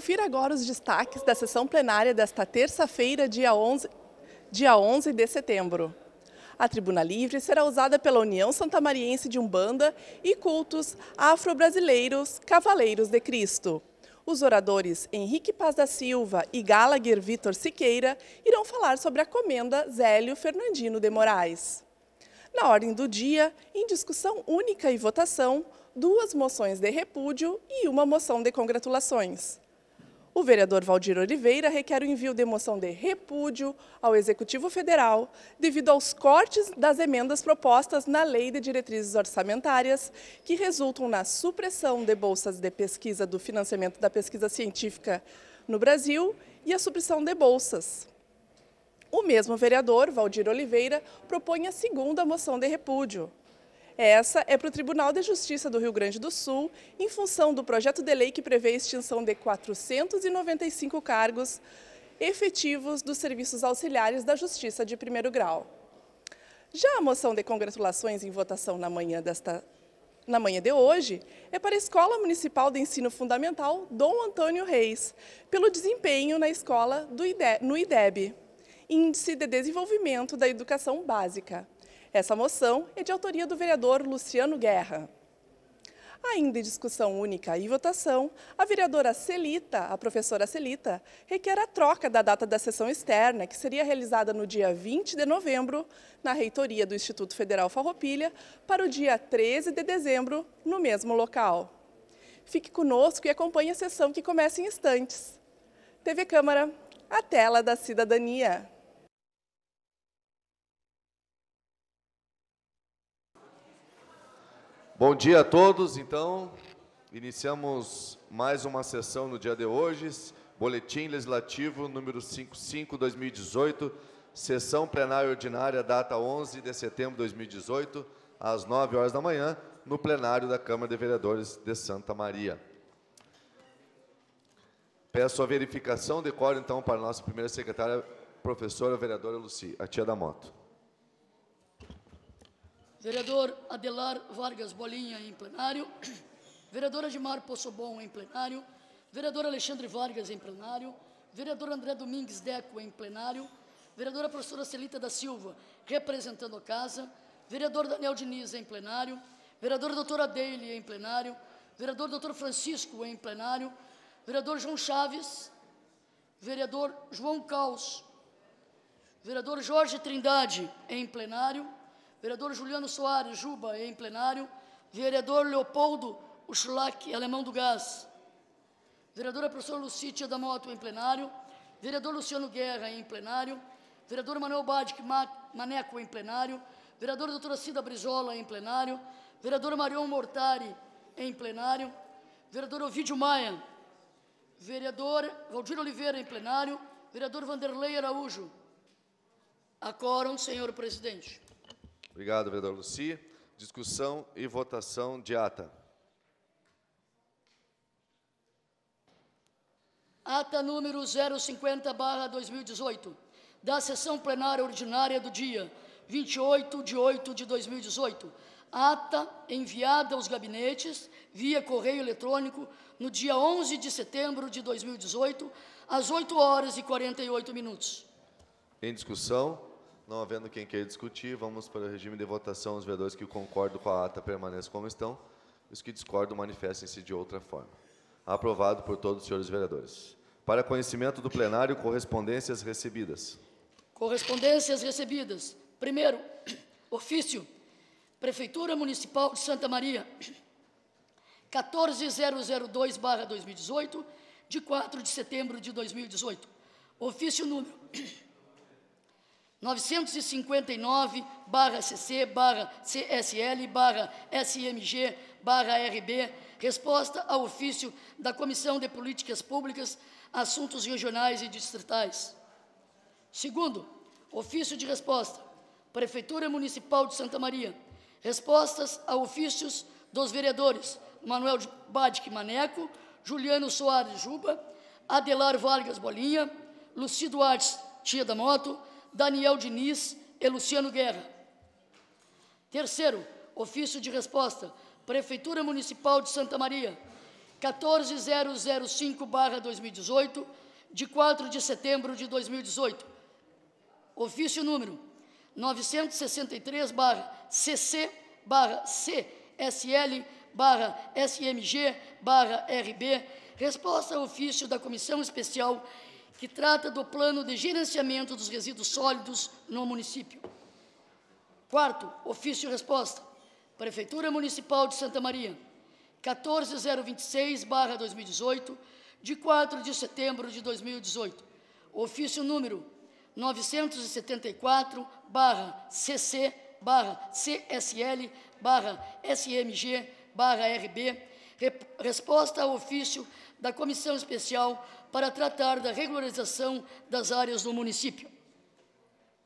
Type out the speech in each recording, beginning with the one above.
Confira agora os destaques da sessão plenária desta terça-feira, dia 11, dia 11 de setembro. A tribuna livre será usada pela União Santamariense de Umbanda e cultos afro-brasileiros Cavaleiros de Cristo. Os oradores Henrique Paz da Silva e Gallagher Vitor Siqueira irão falar sobre a comenda Zélio Fernandino de Moraes. Na ordem do dia, em discussão única e votação, duas moções de repúdio e uma moção de congratulações. O vereador Valdir Oliveira requer o envio de moção de repúdio ao Executivo Federal devido aos cortes das emendas propostas na Lei de Diretrizes Orçamentárias, que resultam na supressão de bolsas de pesquisa do financiamento da pesquisa científica no Brasil e a supressão de bolsas. O mesmo vereador, Valdir Oliveira, propõe a segunda moção de repúdio essa é para o Tribunal de Justiça do Rio Grande do Sul, em função do projeto de lei que prevê a extinção de 495 cargos efetivos dos serviços auxiliares da Justiça de primeiro grau. Já a moção de congratulações em votação na manhã desta na manhã de hoje, é para a Escola Municipal de Ensino Fundamental Dom Antônio Reis, pelo desempenho na escola do IDE, no IDEB, Índice de Desenvolvimento da Educação Básica. Essa moção é de autoria do vereador Luciano Guerra. Ainda em discussão única e votação, a vereadora Celita, a professora Celita, requer a troca da data da sessão externa, que seria realizada no dia 20 de novembro, na reitoria do Instituto Federal Farroupilha, para o dia 13 de dezembro, no mesmo local. Fique conosco e acompanhe a sessão que começa em instantes. TV Câmara, a tela da cidadania. Bom dia a todos. Então, iniciamos mais uma sessão no dia de hoje, Boletim Legislativo número 55/2018, sessão plenária ordinária data 11 de setembro de 2018, às 9 horas da manhã, no plenário da Câmara de Vereadores de Santa Maria. Peço a verificação de então, para a nossa primeira secretária, professora vereadora Luci, a tia da moto. Vereador Adelar Vargas Bolinha, em plenário. Vereador Admar Poçobon, em plenário. Vereador Alexandre Vargas, em plenário. Vereador André Domingues Deco, em plenário. Vereadora professora Celita da Silva, representando a casa. Vereador Daniel Diniz, em plenário. Vereador doutora Deile, em plenário. Vereador doutor Francisco, em plenário. Vereador João Chaves. Vereador João Caos. Vereador Jorge Trindade, em plenário vereador Juliano Soares, Juba, em plenário, vereador Leopoldo Uschlack, alemão do gás, vereadora professora Lucítia da Moto, em plenário, vereador Luciano Guerra, em plenário, vereador Manuel Badic Maneco, em plenário, vereadora doutora Cida Brizola, em plenário, vereador Marion Mortari, em plenário, vereador Ovidio Maia, vereador Valdir Oliveira, em plenário, vereador Vanderlei Araújo. A senhor presidente. Obrigado, vereador Luci. Discussão e votação de ata. Ata número 050, barra 2018, da sessão plenária ordinária do dia 28 de 8 de 2018. Ata enviada aos gabinetes via correio eletrônico no dia 11 de setembro de 2018, às 8 horas e 48 minutos. Em discussão, não havendo quem queira discutir, vamos para o regime de votação. Os vereadores que concordam com a ata permaneçam como estão. Os que discordam manifestem-se de outra forma. Aprovado por todos os senhores vereadores. Para conhecimento do plenário, correspondências recebidas. Correspondências recebidas. Primeiro, ofício. Prefeitura Municipal de Santa Maria, 14002-2018, de 4 de setembro de 2018. Ofício número 959 barra CC barra CSL barra SMG barra RB, resposta ao ofício da Comissão de Políticas Públicas, Assuntos Regionais e Distritais. Segundo, ofício de resposta, Prefeitura Municipal de Santa Maria, respostas a ofícios dos vereadores Manuel Badic Maneco, Juliano Soares Juba, Adelar Vargas Bolinha, Lucido Artes Tia da Moto, Daniel Diniz e Luciano Guerra. Terceiro, ofício de resposta, Prefeitura Municipal de Santa Maria, 14005-2018, de 4 de setembro de 2018. Ofício número 963-CC-CSL-SMG-RB, resposta ao ofício da Comissão Especial que trata do plano de gerenciamento dos resíduos sólidos no município. Quarto, ofício e resposta. Prefeitura Municipal de Santa Maria, 14026-2018, de 4 de setembro de 2018. Ofício número 974-CC-CSL-SMG-RB, resposta ao ofício da Comissão Especial para tratar da regularização das áreas do município.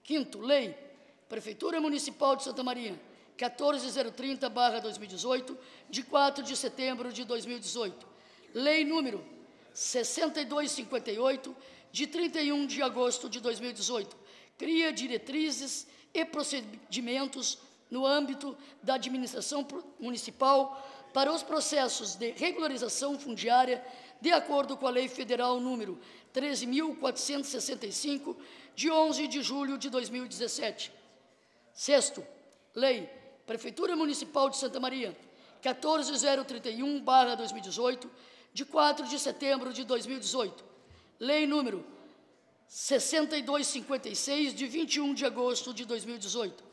Quinto, lei, Prefeitura Municipal de Santa Maria, 14030-2018, de 4 de setembro de 2018. Lei número 6258, de 31 de agosto de 2018. Cria diretrizes e procedimentos no âmbito da administração municipal para os processos de regularização fundiária de acordo com a Lei Federal número 13.465, de 11 de julho de 2017. Sexto, Lei Prefeitura Municipal de Santa Maria, 14031-2018, de 4 de setembro de 2018. Lei número 6256, de 21 de agosto de 2018.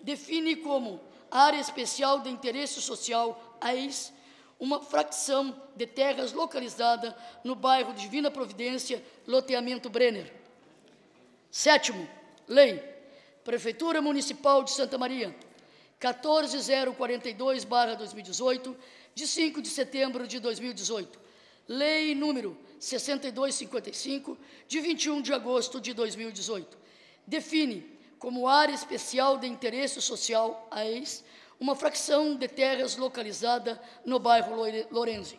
Define como área especial de interesse social a ex uma fração de terras localizada no bairro Divina Providência, loteamento Brenner. Sétimo, lei. Prefeitura Municipal de Santa Maria, 14042-2018, de 5 de setembro de 2018. Lei número 6255, de 21 de agosto de 2018. Define como área especial de interesse social a ex uma fração de terras localizada no bairro Lorenzi.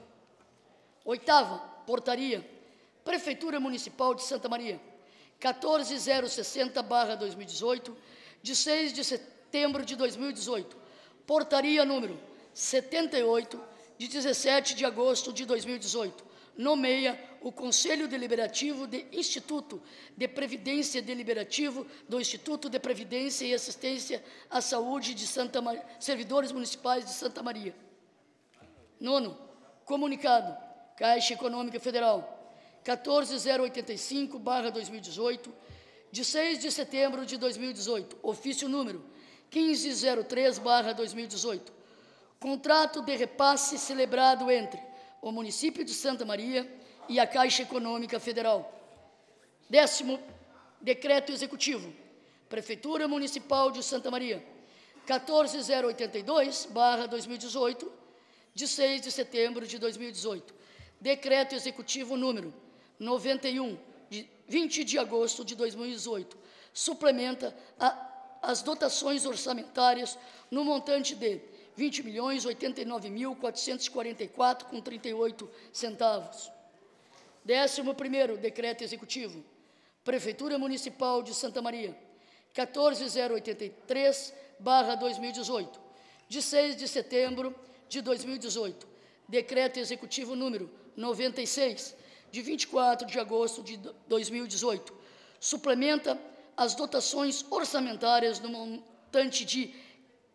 Oitava, portaria, Prefeitura Municipal de Santa Maria, 14060-2018, de 6 de setembro de 2018, portaria número 78, de 17 de agosto de 2018, nomeia o Conselho Deliberativo de Instituto de Previdência Deliberativo do Instituto de Previdência e Assistência à Saúde de Santa Mar... Servidores Municipais de Santa Maria. Nono, comunicado, Caixa Econômica Federal, 14085-2018, de 6 de setembro de 2018, ofício número 1503-2018, contrato de repasse celebrado entre o município de Santa Maria e a Caixa Econômica Federal. Décimo decreto executivo. Prefeitura Municipal de Santa Maria, 14082/2018, de 6 de setembro de 2018. Decreto executivo número 91 de 20 de agosto de 2018. Suplementa a, as dotações orçamentárias no montante de 20 milhões 89 mil 444 com 38 centavos. 11º decreto executivo. Prefeitura Municipal de Santa Maria, 14083/2018, de 6 de setembro de 2018. Decreto executivo número 96 de 24 de agosto de 2018. Suplementa as dotações orçamentárias no montante de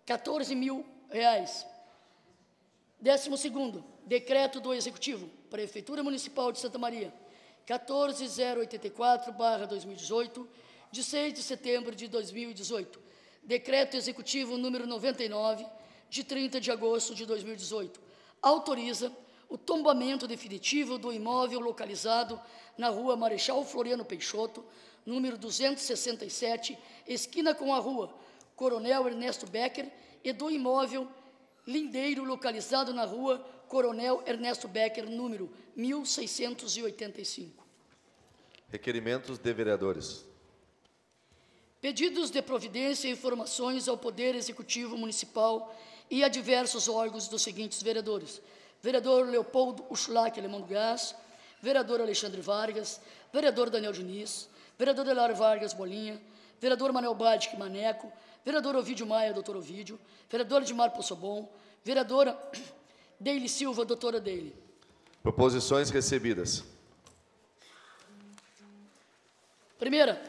14 mil reais. Décimo segundo, decreto do Executivo, Prefeitura Municipal de Santa Maria, 14084-2018, de 6 de setembro de 2018. Decreto Executivo número 99, de 30 de agosto de 2018. Autoriza o tombamento definitivo do imóvel localizado na rua Marechal Floriano Peixoto, número 267, esquina com a rua Coronel Ernesto Becker, e do imóvel lindeiro localizado na rua Coronel Ernesto Becker, número 1685. Requerimentos de vereadores. Pedidos de providência e informações ao Poder Executivo Municipal e a diversos órgãos dos seguintes vereadores. Vereador Leopoldo Uchlac Alemão do Gás, vereador Alexandre Vargas, vereador Daniel Diniz, vereador Delar Vargas Bolinha, vereador Manuel Badic Maneco, vereador Ovidio Maia, doutor Ovidio, vereador Edmar Possobon, vereadora Deile Silva, doutora Deile. Proposições recebidas. Primeira,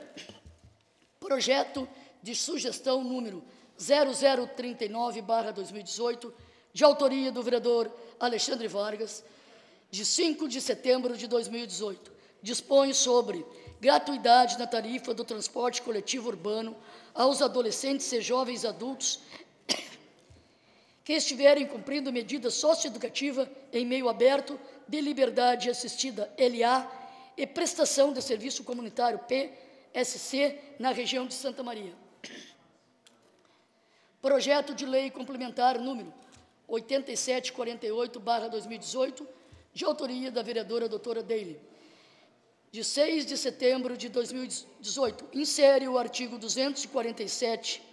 projeto de sugestão número 0039-2018, de autoria do vereador Alexandre Vargas, de 5 de setembro de 2018. Dispõe sobre gratuidade na tarifa do transporte coletivo urbano aos adolescentes e jovens adultos que estiverem cumprindo medida socioeducativa em meio aberto de liberdade assistida LA e prestação de serviço comunitário PSC na região de Santa Maria. Projeto de lei complementar número 8748/2018, de autoria da vereadora doutora Daly de 6 de setembro de 2018, insere o artigo 247,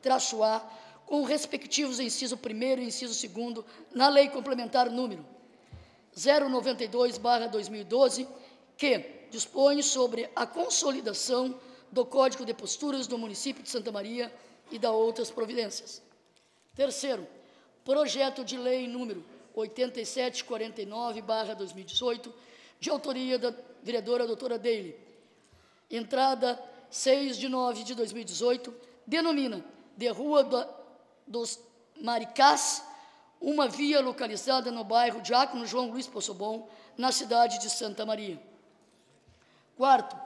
traço A, com respectivos inciso 1 e inciso 2 na Lei Complementar número 092/2012, que dispõe sobre a consolidação do Código de Posturas do município de Santa Maria e da outras providências. Terceiro, projeto de lei número 8749/2018, de autoria da vereadora doutora Daly, entrada 6 de 9 de 2018, denomina de Rua do, dos Maricás, uma via localizada no bairro Diácono João Luiz Possobon, na cidade de Santa Maria. Quarto,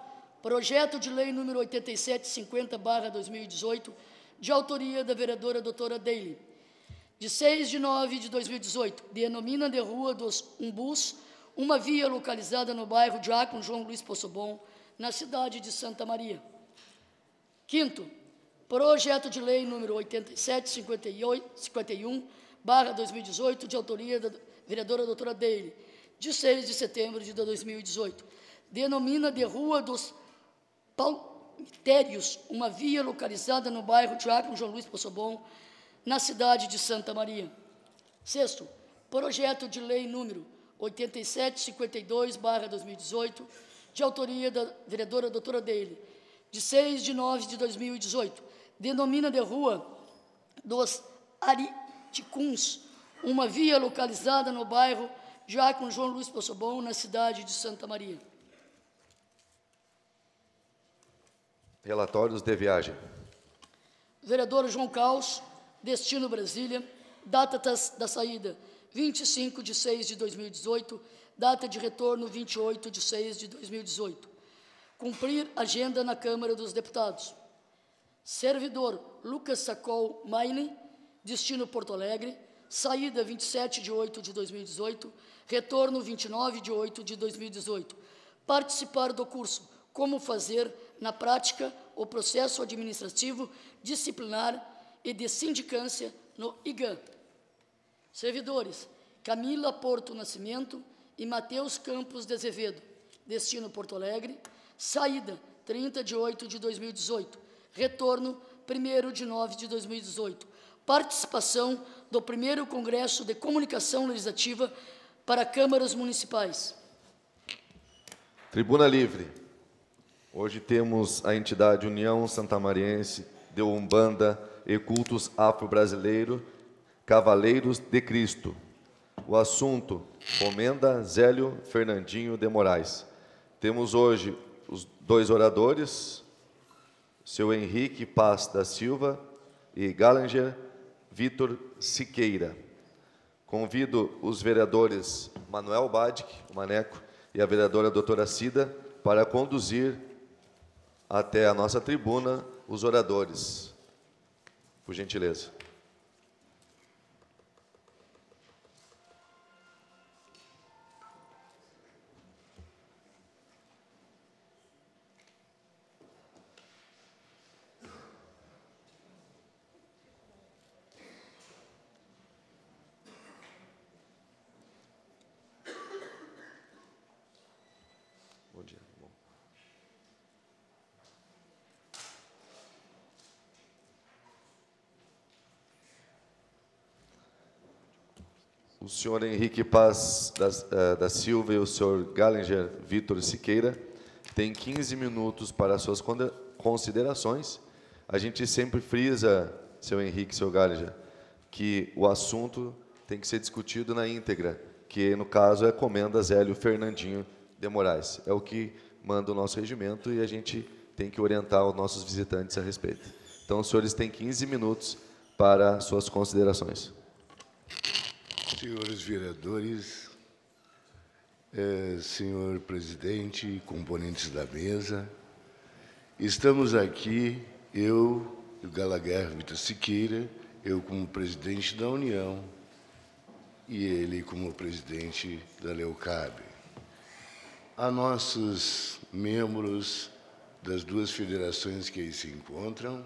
projeto de lei número 8750-2018, de autoria da vereadora doutora Daly, de 6 de 9 de 2018, denomina de Rua dos Umbus, uma via localizada no bairro Diácono João Luiz Possobon, na cidade de Santa Maria. Quinto, projeto de lei número 8751, 2018, de autoria da vereadora doutora Deile, de 6 de setembro de 2018, denomina de Rua dos Palmitérios, uma via localizada no bairro Diácono João Luiz Possobon, na cidade de Santa Maria. Sexto, projeto de lei número 8752-2018, de autoria da vereadora doutora Dele, de 6 de 9 de 2018, denomina de rua dos Ariticuns, uma via localizada no bairro Jaco João Luiz Possobon, na cidade de Santa Maria. Relatórios de viagem. Vereador João Caos, destino Brasília, data da saída 25 de 6 de 2018, data de retorno 28 de 6 de 2018. Cumprir agenda na Câmara dos Deputados. Servidor Lucas Sacol Maine, destino Porto Alegre, saída 27 de 8 de 2018, retorno 29 de 8 de 2018. Participar do curso Como fazer, na prática, o processo administrativo disciplinar e de sindicância no IGAN. Servidores, Camila Porto Nascimento e Matheus Campos de Azevedo, destino Porto Alegre, saída 30 de 8 de 2018, retorno 1 de 9 de 2018, participação do primeiro Congresso de Comunicação Legislativa para Câmaras Municipais. Tribuna Livre. Hoje temos a entidade União Santamariense de Umbanda e Cultos Afro-Brasileiro, Cavaleiros de Cristo. O assunto: Comenda Zélio Fernandinho de Moraes. Temos hoje os dois oradores, seu Henrique Paz da Silva e Gallinger Vitor Siqueira. Convido os vereadores Manuel Badic, Maneco, e a vereadora doutora Cida para conduzir até a nossa tribuna os oradores. Por gentileza. senhor Henrique Paz da, eh, da Silva e o senhor Gallinger Vitor Siqueira têm 15 minutos para suas considerações. A gente sempre frisa, seu Henrique, seu Gallinger, que o assunto tem que ser discutido na íntegra, que no caso é comenda Zélio Fernandinho de Moraes. É o que manda o nosso regimento e a gente tem que orientar os nossos visitantes a respeito. Então, os senhores têm 15 minutos para suas considerações. Senhores vereadores, é, senhor presidente, componentes da mesa, estamos aqui, eu, o Galaguer Vitor Siqueira, eu como presidente da União e ele como presidente da Leucabe. A nossos membros das duas federações que aí se encontram,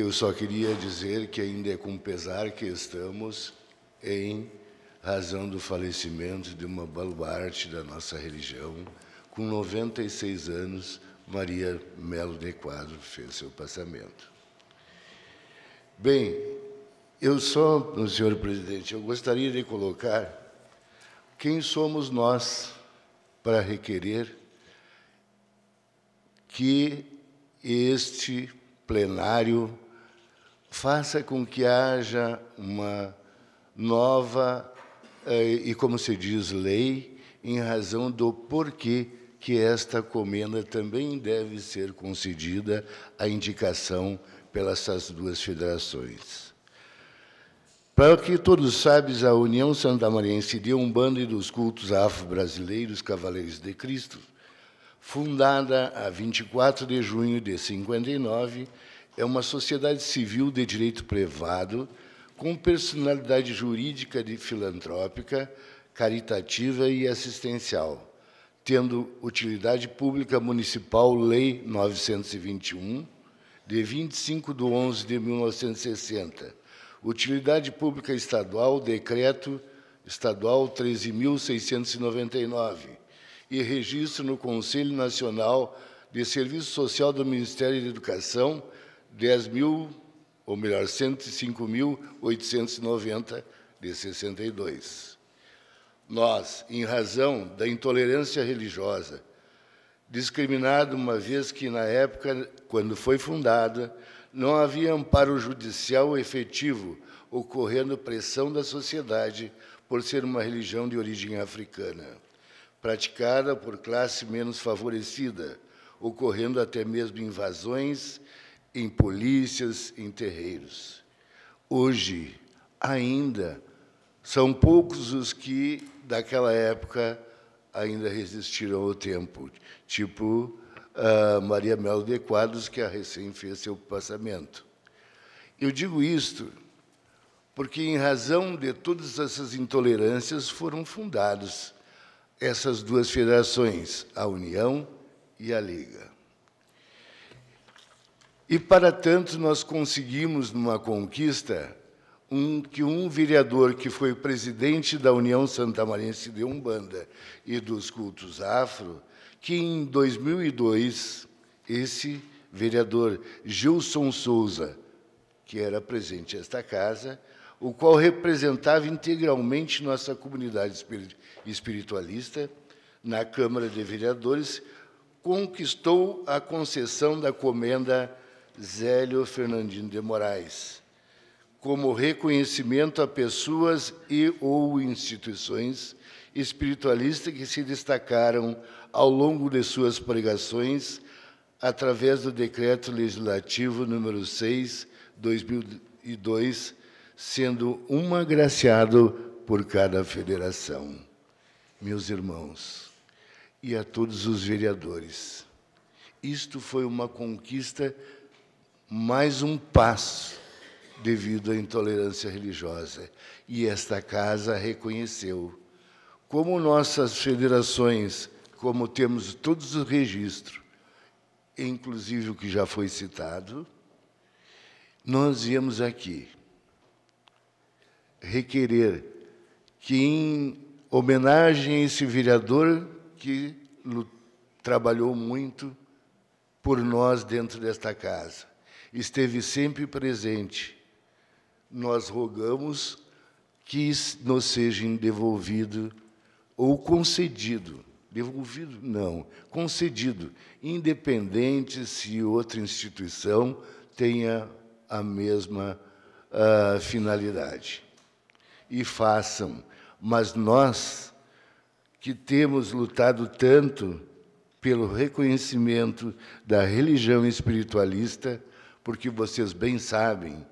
eu só queria dizer que ainda é com pesar que estamos em razão do falecimento de uma baluarte da nossa religião, com 96 anos, Maria Melo de Quadro fez seu passamento. Bem, eu só, senhor presidente, eu gostaria de colocar quem somos nós para requerer que este plenário faça com que haja uma nova eh, e, como se diz, lei em razão do porquê que esta comenda também deve ser concedida à indicação pelas duas federações. Para que todos sabem, a União Santa Maria de Umbanda e dos cultos afro-brasileiros Cavaleiros de Cristo, fundada a 24 de junho de 59, é uma sociedade civil de direito privado com personalidade jurídica de filantrópica, caritativa e assistencial, tendo utilidade pública municipal Lei 921, de 25 de 11 de 1960, utilidade pública estadual Decreto Estadual 13.699 e registro no Conselho Nacional de Serviço Social do Ministério da Educação 10 mil, ou melhor, 105.890 de 62. Nós, em razão da intolerância religiosa, discriminado uma vez que, na época, quando foi fundada, não havia amparo judicial efetivo, ocorrendo pressão da sociedade por ser uma religião de origem africana, praticada por classe menos favorecida, ocorrendo até mesmo invasões em polícias, em terreiros. Hoje, ainda, são poucos os que, daquela época, ainda resistiram ao tempo, tipo Maria Mel de Quadros, que a recém fez seu passamento. Eu digo isto porque, em razão de todas essas intolerâncias, foram fundadas essas duas federações, a União e a Liga. E, para tanto, nós conseguimos, numa conquista, um, que um vereador que foi presidente da União Santamarense de Umbanda e dos cultos afro, que em 2002, esse vereador Gilson Souza, que era presente esta casa, o qual representava integralmente nossa comunidade espiritualista na Câmara de Vereadores, conquistou a concessão da comenda Zélio Fernandino de Moraes, como reconhecimento a pessoas e ou instituições espiritualistas que se destacaram ao longo de suas pregações através do decreto legislativo número 6 2002, sendo um agraciado por cada federação. Meus irmãos, e a todos os vereadores. Isto foi uma conquista mais um passo devido à intolerância religiosa. E esta casa reconheceu. Como nossas federações, como temos todos os registros, inclusive o que já foi citado, nós viemos aqui requerer que, em homenagem a esse vereador que trabalhou muito por nós dentro desta casa, esteve sempre presente. Nós rogamos que nos seja devolvido ou concedido, devolvido não, concedido, independente se outra instituição tenha a mesma uh, finalidade. E façam, mas nós que temos lutado tanto pelo reconhecimento da religião espiritualista, porque vocês bem sabem,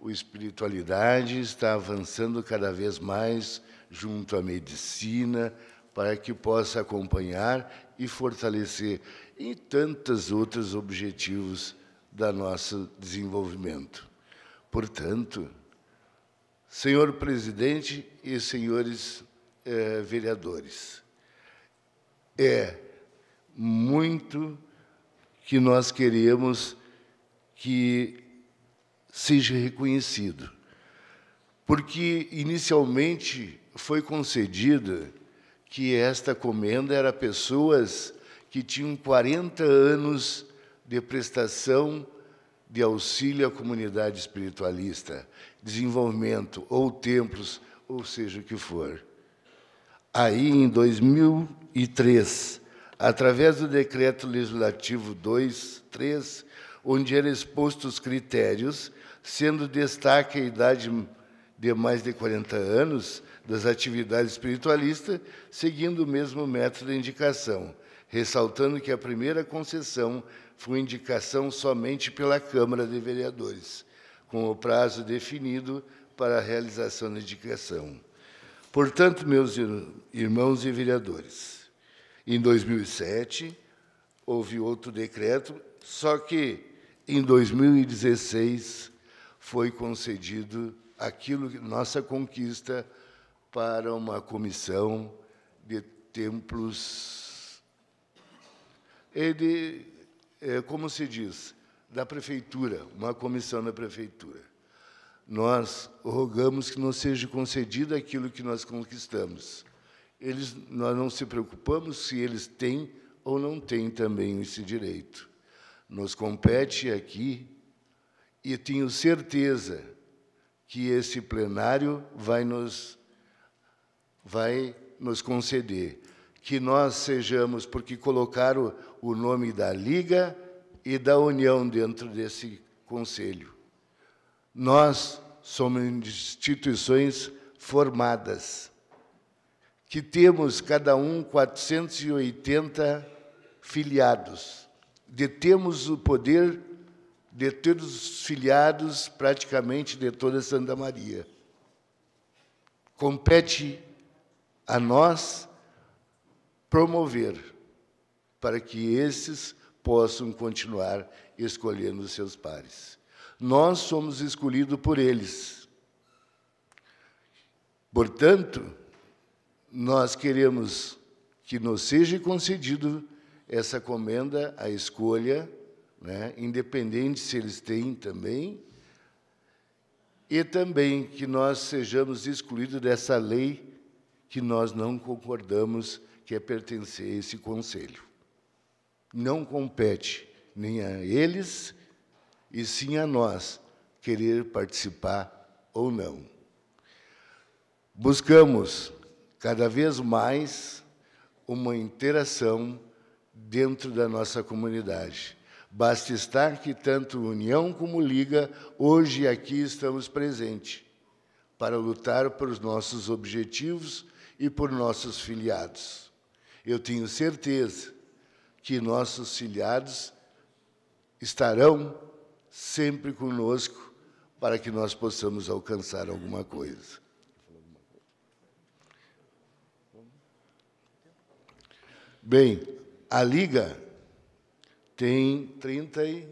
a espiritualidade está avançando cada vez mais junto à medicina para que possa acompanhar e fortalecer em tantos outros objetivos da nosso desenvolvimento. Portanto, senhor presidente e senhores eh, vereadores, é muito que nós queremos que seja reconhecido, porque inicialmente foi concedida que esta comenda era a pessoas que tinham 40 anos de prestação de auxílio à comunidade espiritualista, desenvolvimento ou templos, ou seja o que for. Aí, em 2003, através do Decreto Legislativo 23, onde eram expostos os critérios, sendo destaque a idade de mais de 40 anos das atividades espiritualistas, seguindo o mesmo método de indicação, ressaltando que a primeira concessão foi indicação somente pela Câmara de Vereadores, com o prazo definido para a realização da indicação. Portanto, meus irmãos e vereadores, em 2007 houve outro decreto, só que em 2016, foi concedido aquilo nossa conquista para uma comissão de templos. Ele, é, como se diz, da prefeitura, uma comissão da prefeitura. Nós rogamos que nos seja concedido aquilo que nós conquistamos. Eles, nós não se preocupamos se eles têm ou não têm também esse direito. Nos compete aqui e tenho certeza que esse plenário vai nos vai nos conceder que nós sejamos, porque colocaram o nome da Liga e da União dentro desse conselho. Nós somos instituições formadas, que temos cada um 480 filiados de termos o poder de ter os filiados praticamente de toda Santa Maria. Compete a nós promover para que esses possam continuar escolhendo seus pares. Nós somos escolhidos por eles. Portanto, nós queremos que nos seja concedido essa comenda, a escolha, né, independente se eles têm também, e também que nós sejamos excluídos dessa lei que nós não concordamos que é pertencer a esse conselho. Não compete nem a eles e sim a nós querer participar ou não. Buscamos cada vez mais uma interação dentro da nossa comunidade. Basta estar que tanto União como Liga hoje aqui estamos presentes para lutar por os nossos objetivos e por nossos filiados. Eu tenho certeza que nossos filiados estarão sempre conosco para que nós possamos alcançar alguma coisa. Bem, a Liga tem 30 e...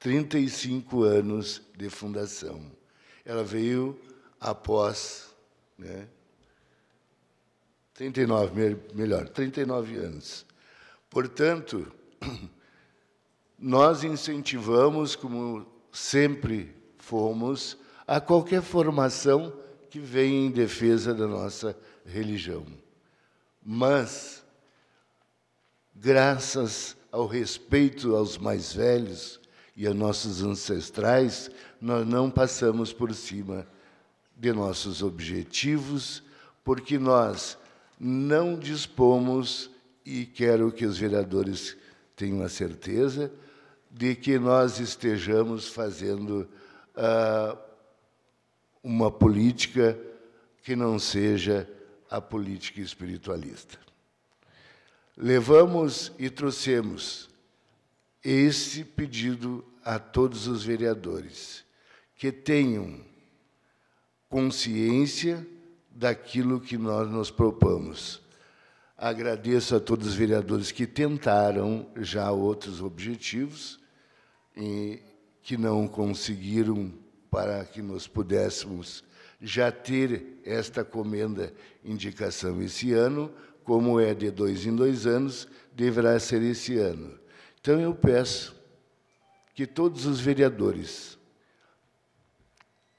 35 anos de fundação. Ela veio após né, 39, melhor, 39 anos. Portanto, nós incentivamos, como sempre fomos, a qualquer formação que venha em defesa da nossa religião. Mas, graças ao respeito aos mais velhos e a nossos ancestrais, nós não passamos por cima de nossos objetivos, porque nós não dispomos, e quero que os vereadores tenham a certeza, de que nós estejamos fazendo uh, uma política que não seja a política espiritualista. Levamos e trouxemos esse pedido a todos os vereadores que tenham consciência daquilo que nós nos propomos. Agradeço a todos os vereadores que tentaram já outros objetivos e que não conseguiram para que nós pudéssemos já ter esta comenda indicação esse ano, como é de dois em dois anos, deverá ser esse ano. Então, eu peço que todos os vereadores,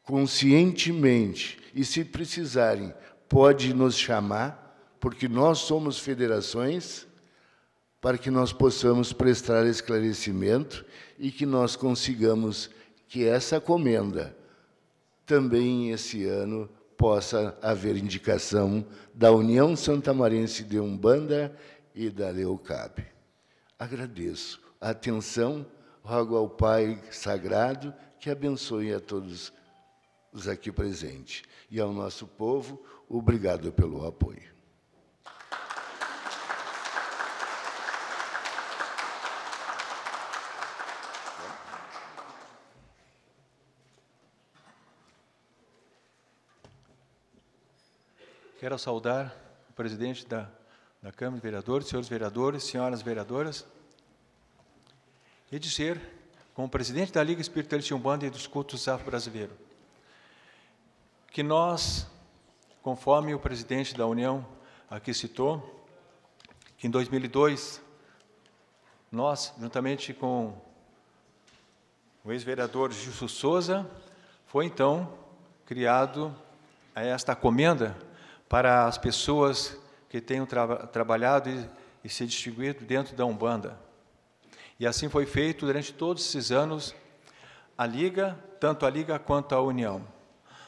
conscientemente, e se precisarem, pode nos chamar, porque nós somos federações, para que nós possamos prestar esclarecimento e que nós consigamos que essa comenda também esse ano possa haver indicação da União Santamarense de Umbanda e da Leucab. Agradeço a atenção, rogo ao Pai Sagrado que abençoe a todos os aqui presentes e ao nosso povo, obrigado pelo apoio. Quero saudar o presidente da, da Câmara de Vereadores, senhores vereadores, senhoras vereadoras, e dizer, como presidente da Liga Espírita de Umbanda e dos Cultos Afro-Brasileiro, que nós, conforme o presidente da União aqui citou, que em 2002, nós, juntamente com o ex-vereador Gilson Souza, foi então criado esta comenda para as pessoas que tenham tra trabalhado e, e se distinguido dentro da Umbanda. E assim foi feito durante todos esses anos a Liga, tanto a Liga quanto a União.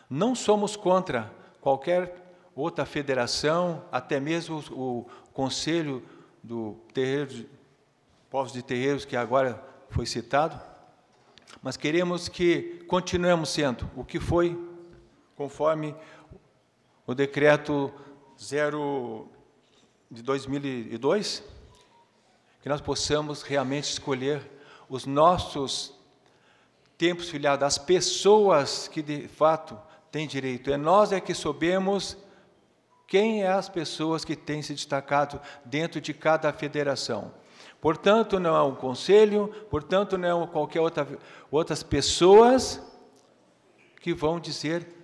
Não somos contra qualquer outra federação, até mesmo o Conselho do Terreiro, Povos de Terreiros, que agora foi citado, mas queremos que continuemos sendo o que foi, conforme o decreto 0 de 2002, que nós possamos realmente escolher os nossos tempos filiados, as pessoas que de fato têm direito. É nós é que sabemos quem é as pessoas que têm se destacado dentro de cada federação. Portanto, não é um conselho, portanto, não é qualquer outra, outras pessoas que vão dizer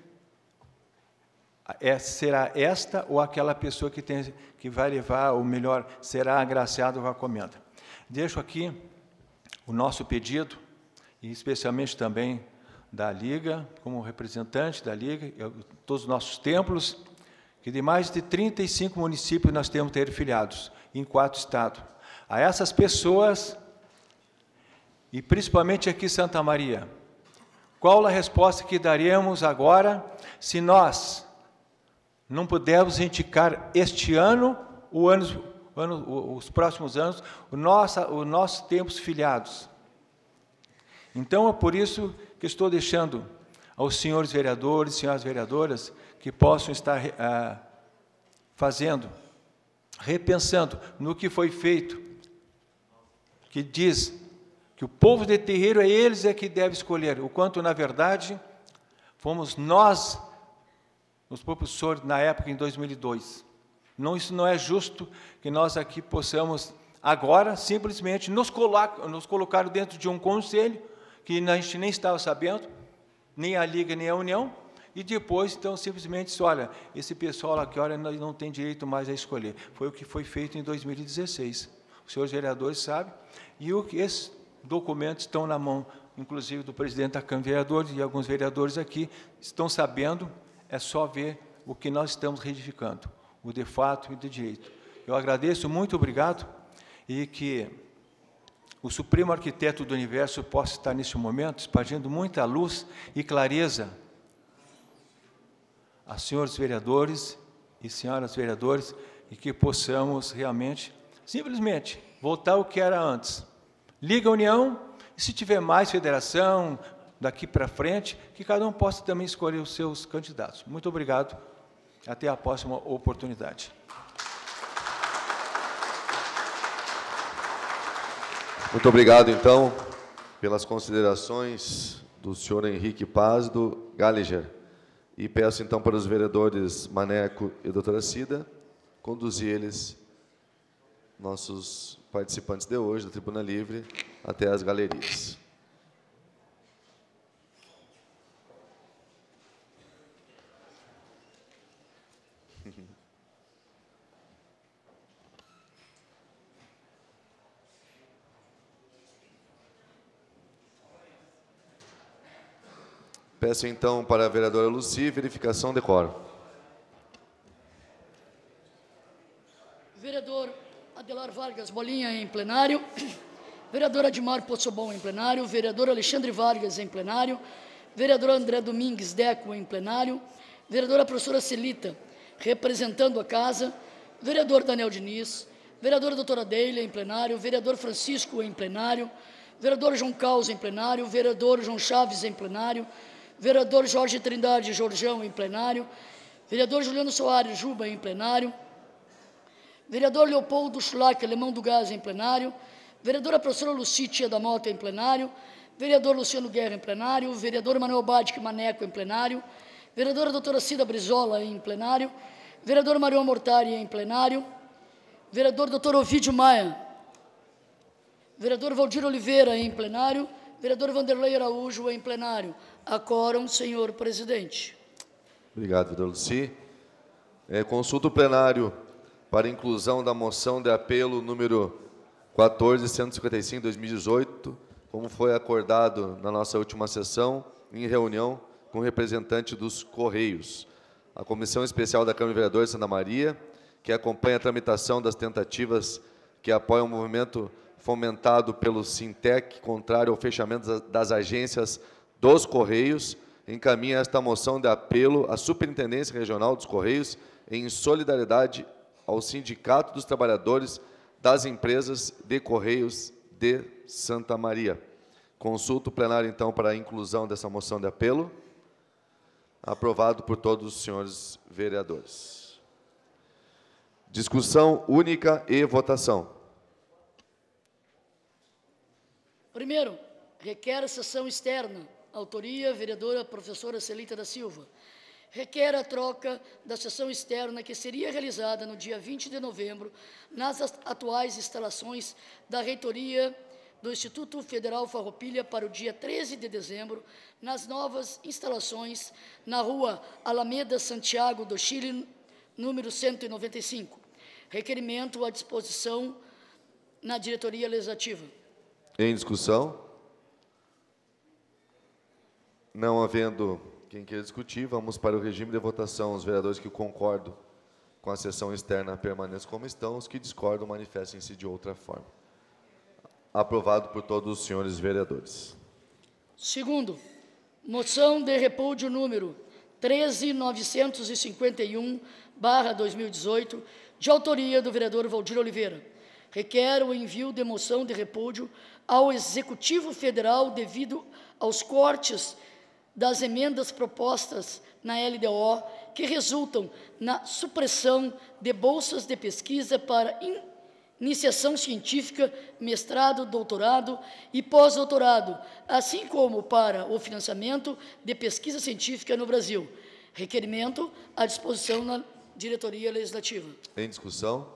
é, será esta ou aquela pessoa que, tem, que vai levar, ou melhor, será agraciado com a comenda. Deixo aqui o nosso pedido, e especialmente também da Liga, como representante da Liga, todos os nossos templos, que de mais de 35 municípios nós temos ter filiados, em quatro estados. A essas pessoas, e principalmente aqui em Santa Maria, qual a resposta que daremos agora se nós não pudemos indicar este ano, o ano, o ano os próximos anos, o nosso, o nosso tempos filiados. Então é por isso que estou deixando aos senhores vereadores, senhoras vereadoras, que possam estar ah, fazendo, repensando no que foi feito, que diz que o povo de terreiro é eles é que deve escolher, o quanto, na verdade, fomos nós nos propulsores na época, em 2002. Não, isso não é justo que nós aqui possamos, agora, simplesmente nos, colocar, nos colocar dentro de um conselho que a gente nem estava sabendo, nem a Liga, nem a União, e depois, então, simplesmente olha, esse pessoal aqui, olha, não tem direito mais a escolher. Foi o que foi feito em 2016. Os senhores vereadores sabem. E o que esses documentos estão na mão, inclusive, do presidente da Câmara de Vereadores e alguns vereadores aqui, estão sabendo é só ver o que nós estamos reedificando, o de fato e o de direito. Eu agradeço, muito obrigado, e que o Supremo Arquiteto do Universo possa estar neste momento espalhando muita luz e clareza a senhores vereadores e senhoras vereadores e que possamos realmente, simplesmente, voltar ao que era antes. Liga a União, e se tiver mais federação, daqui para frente, que cada um possa também escolher os seus candidatos. Muito obrigado. Até a próxima oportunidade. Muito obrigado, então, pelas considerações do senhor Henrique Paz do Gallagher. E peço, então, para os vereadores Maneco e doutora Cida conduzir eles, nossos participantes de hoje, da Tribuna Livre, até as galerias. Peço então para a vereadora Luci verificação de coro. Vereador Adelar Vargas Bolinha em plenário. Vereador Admar Poçobon em plenário. Vereador Alexandre Vargas em plenário. Vereador André Domingues Deco em plenário. Vereadora professora Celita, representando a casa. Vereador Daniel Diniz. Vereadora doutora Deila em plenário. Vereador Francisco em plenário. Vereador João Caos em plenário. Vereador João Chaves em plenário vereador Jorge Trindade Jorjão, em plenário, vereador Juliano Soares Juba, em plenário, vereador Leopoldo Schulac, alemão do gás, em plenário, vereadora professora Luci Tia da Mota, em plenário, vereador Luciano Guerra, em plenário, vereador Manuel Badic Maneco, em plenário, vereadora doutora Cida Brizola, em plenário, vereador Marion Mortari, em plenário, vereador doutor Ovidio Maia, vereador Valdir Oliveira, em plenário, vereador Vanderlei Araújo, em plenário, a senhor presidente. Obrigado, vereador Luci. É, consulta o plenário para inclusão da moção de apelo número 14.155-2018, como foi acordado na nossa última sessão, em reunião com o representante dos Correios. A Comissão Especial da Câmara de Vereadores de Santa Maria, que acompanha a tramitação das tentativas que apoiam o movimento fomentado pelo Sintec, contrário ao fechamento das agências dos Correios encaminha esta moção de apelo à Superintendência Regional dos Correios em solidariedade ao Sindicato dos Trabalhadores das Empresas de Correios de Santa Maria. Consulto o plenário, então, para a inclusão dessa moção de apelo. Aprovado por todos os senhores vereadores. Discussão única e votação. Primeiro, requer sessão externa Autoria, vereadora professora Celita da Silva. Requer a troca da sessão externa que seria realizada no dia 20 de novembro nas atuais instalações da reitoria do Instituto Federal Farroupilha para o dia 13 de dezembro, nas novas instalações na Rua Alameda Santiago do Chile, número 195. Requerimento à disposição na diretoria legislativa. Em discussão? Não havendo quem queira discutir, vamos para o regime de votação. Os vereadores que concordam com a sessão externa permaneçam como estão, os que discordam manifestem-se de outra forma. Aprovado por todos os senhores vereadores. Segundo, moção de repúdio número 13951, barra 2018, de autoria do vereador Valdir Oliveira. Requer o envio de moção de repúdio ao Executivo Federal devido aos cortes das emendas propostas na LDO, que resultam na supressão de bolsas de pesquisa para iniciação científica, mestrado, doutorado e pós-doutorado, assim como para o financiamento de pesquisa científica no Brasil. Requerimento à disposição na diretoria legislativa. Em discussão,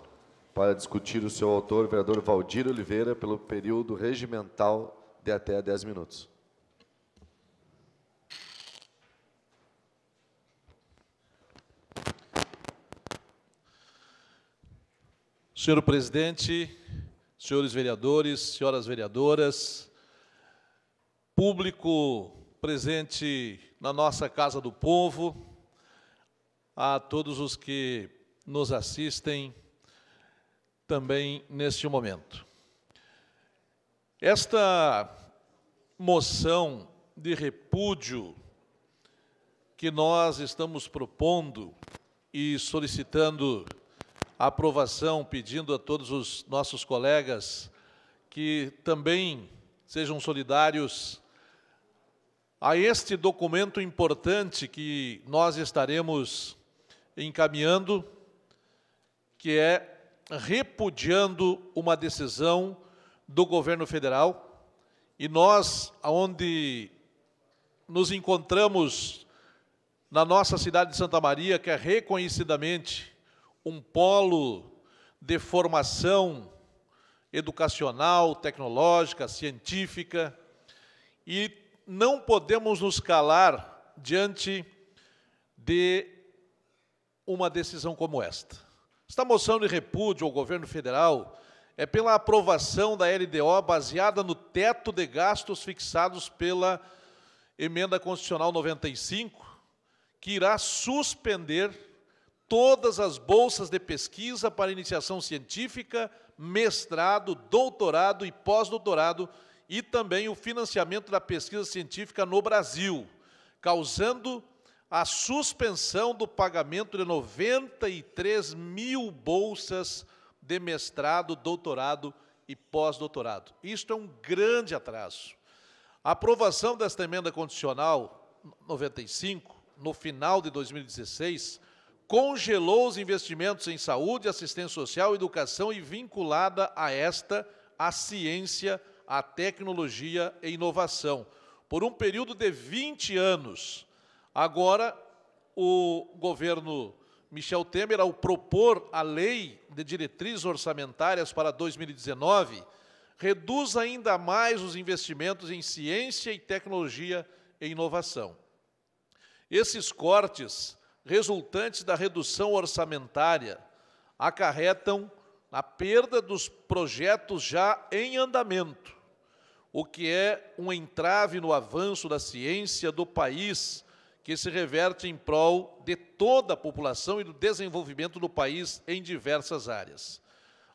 para discutir o seu autor, o vereador Valdir Oliveira, pelo período regimental de até 10 minutos. Senhor presidente, senhores vereadores, senhoras vereadoras, público presente na nossa Casa do Povo, a todos os que nos assistem também neste momento. Esta moção de repúdio que nós estamos propondo e solicitando a aprovação, pedindo a todos os nossos colegas que também sejam solidários a este documento importante que nós estaremos encaminhando, que é repudiando uma decisão do governo federal. E nós, onde nos encontramos na nossa cidade de Santa Maria, que é reconhecidamente um polo de formação educacional, tecnológica, científica, e não podemos nos calar diante de uma decisão como esta. Esta moção de repúdio ao governo federal é pela aprovação da LDO baseada no teto de gastos fixados pela Emenda Constitucional 95, que irá suspender todas as bolsas de pesquisa para iniciação científica, mestrado, doutorado e pós-doutorado, e também o financiamento da pesquisa científica no Brasil, causando a suspensão do pagamento de 93 mil bolsas de mestrado, doutorado e pós-doutorado. Isto é um grande atraso. A aprovação desta emenda condicional 95, no final de 2016, congelou os investimentos em saúde, assistência social, educação e vinculada a esta a ciência, a tecnologia e inovação, por um período de 20 anos. Agora, o governo Michel Temer, ao propor a lei de diretrizes orçamentárias para 2019, reduz ainda mais os investimentos em ciência e tecnologia e inovação. Esses cortes resultantes da redução orçamentária acarretam a perda dos projetos já em andamento, o que é um entrave no avanço da ciência do país, que se reverte em prol de toda a população e do desenvolvimento do país em diversas áreas.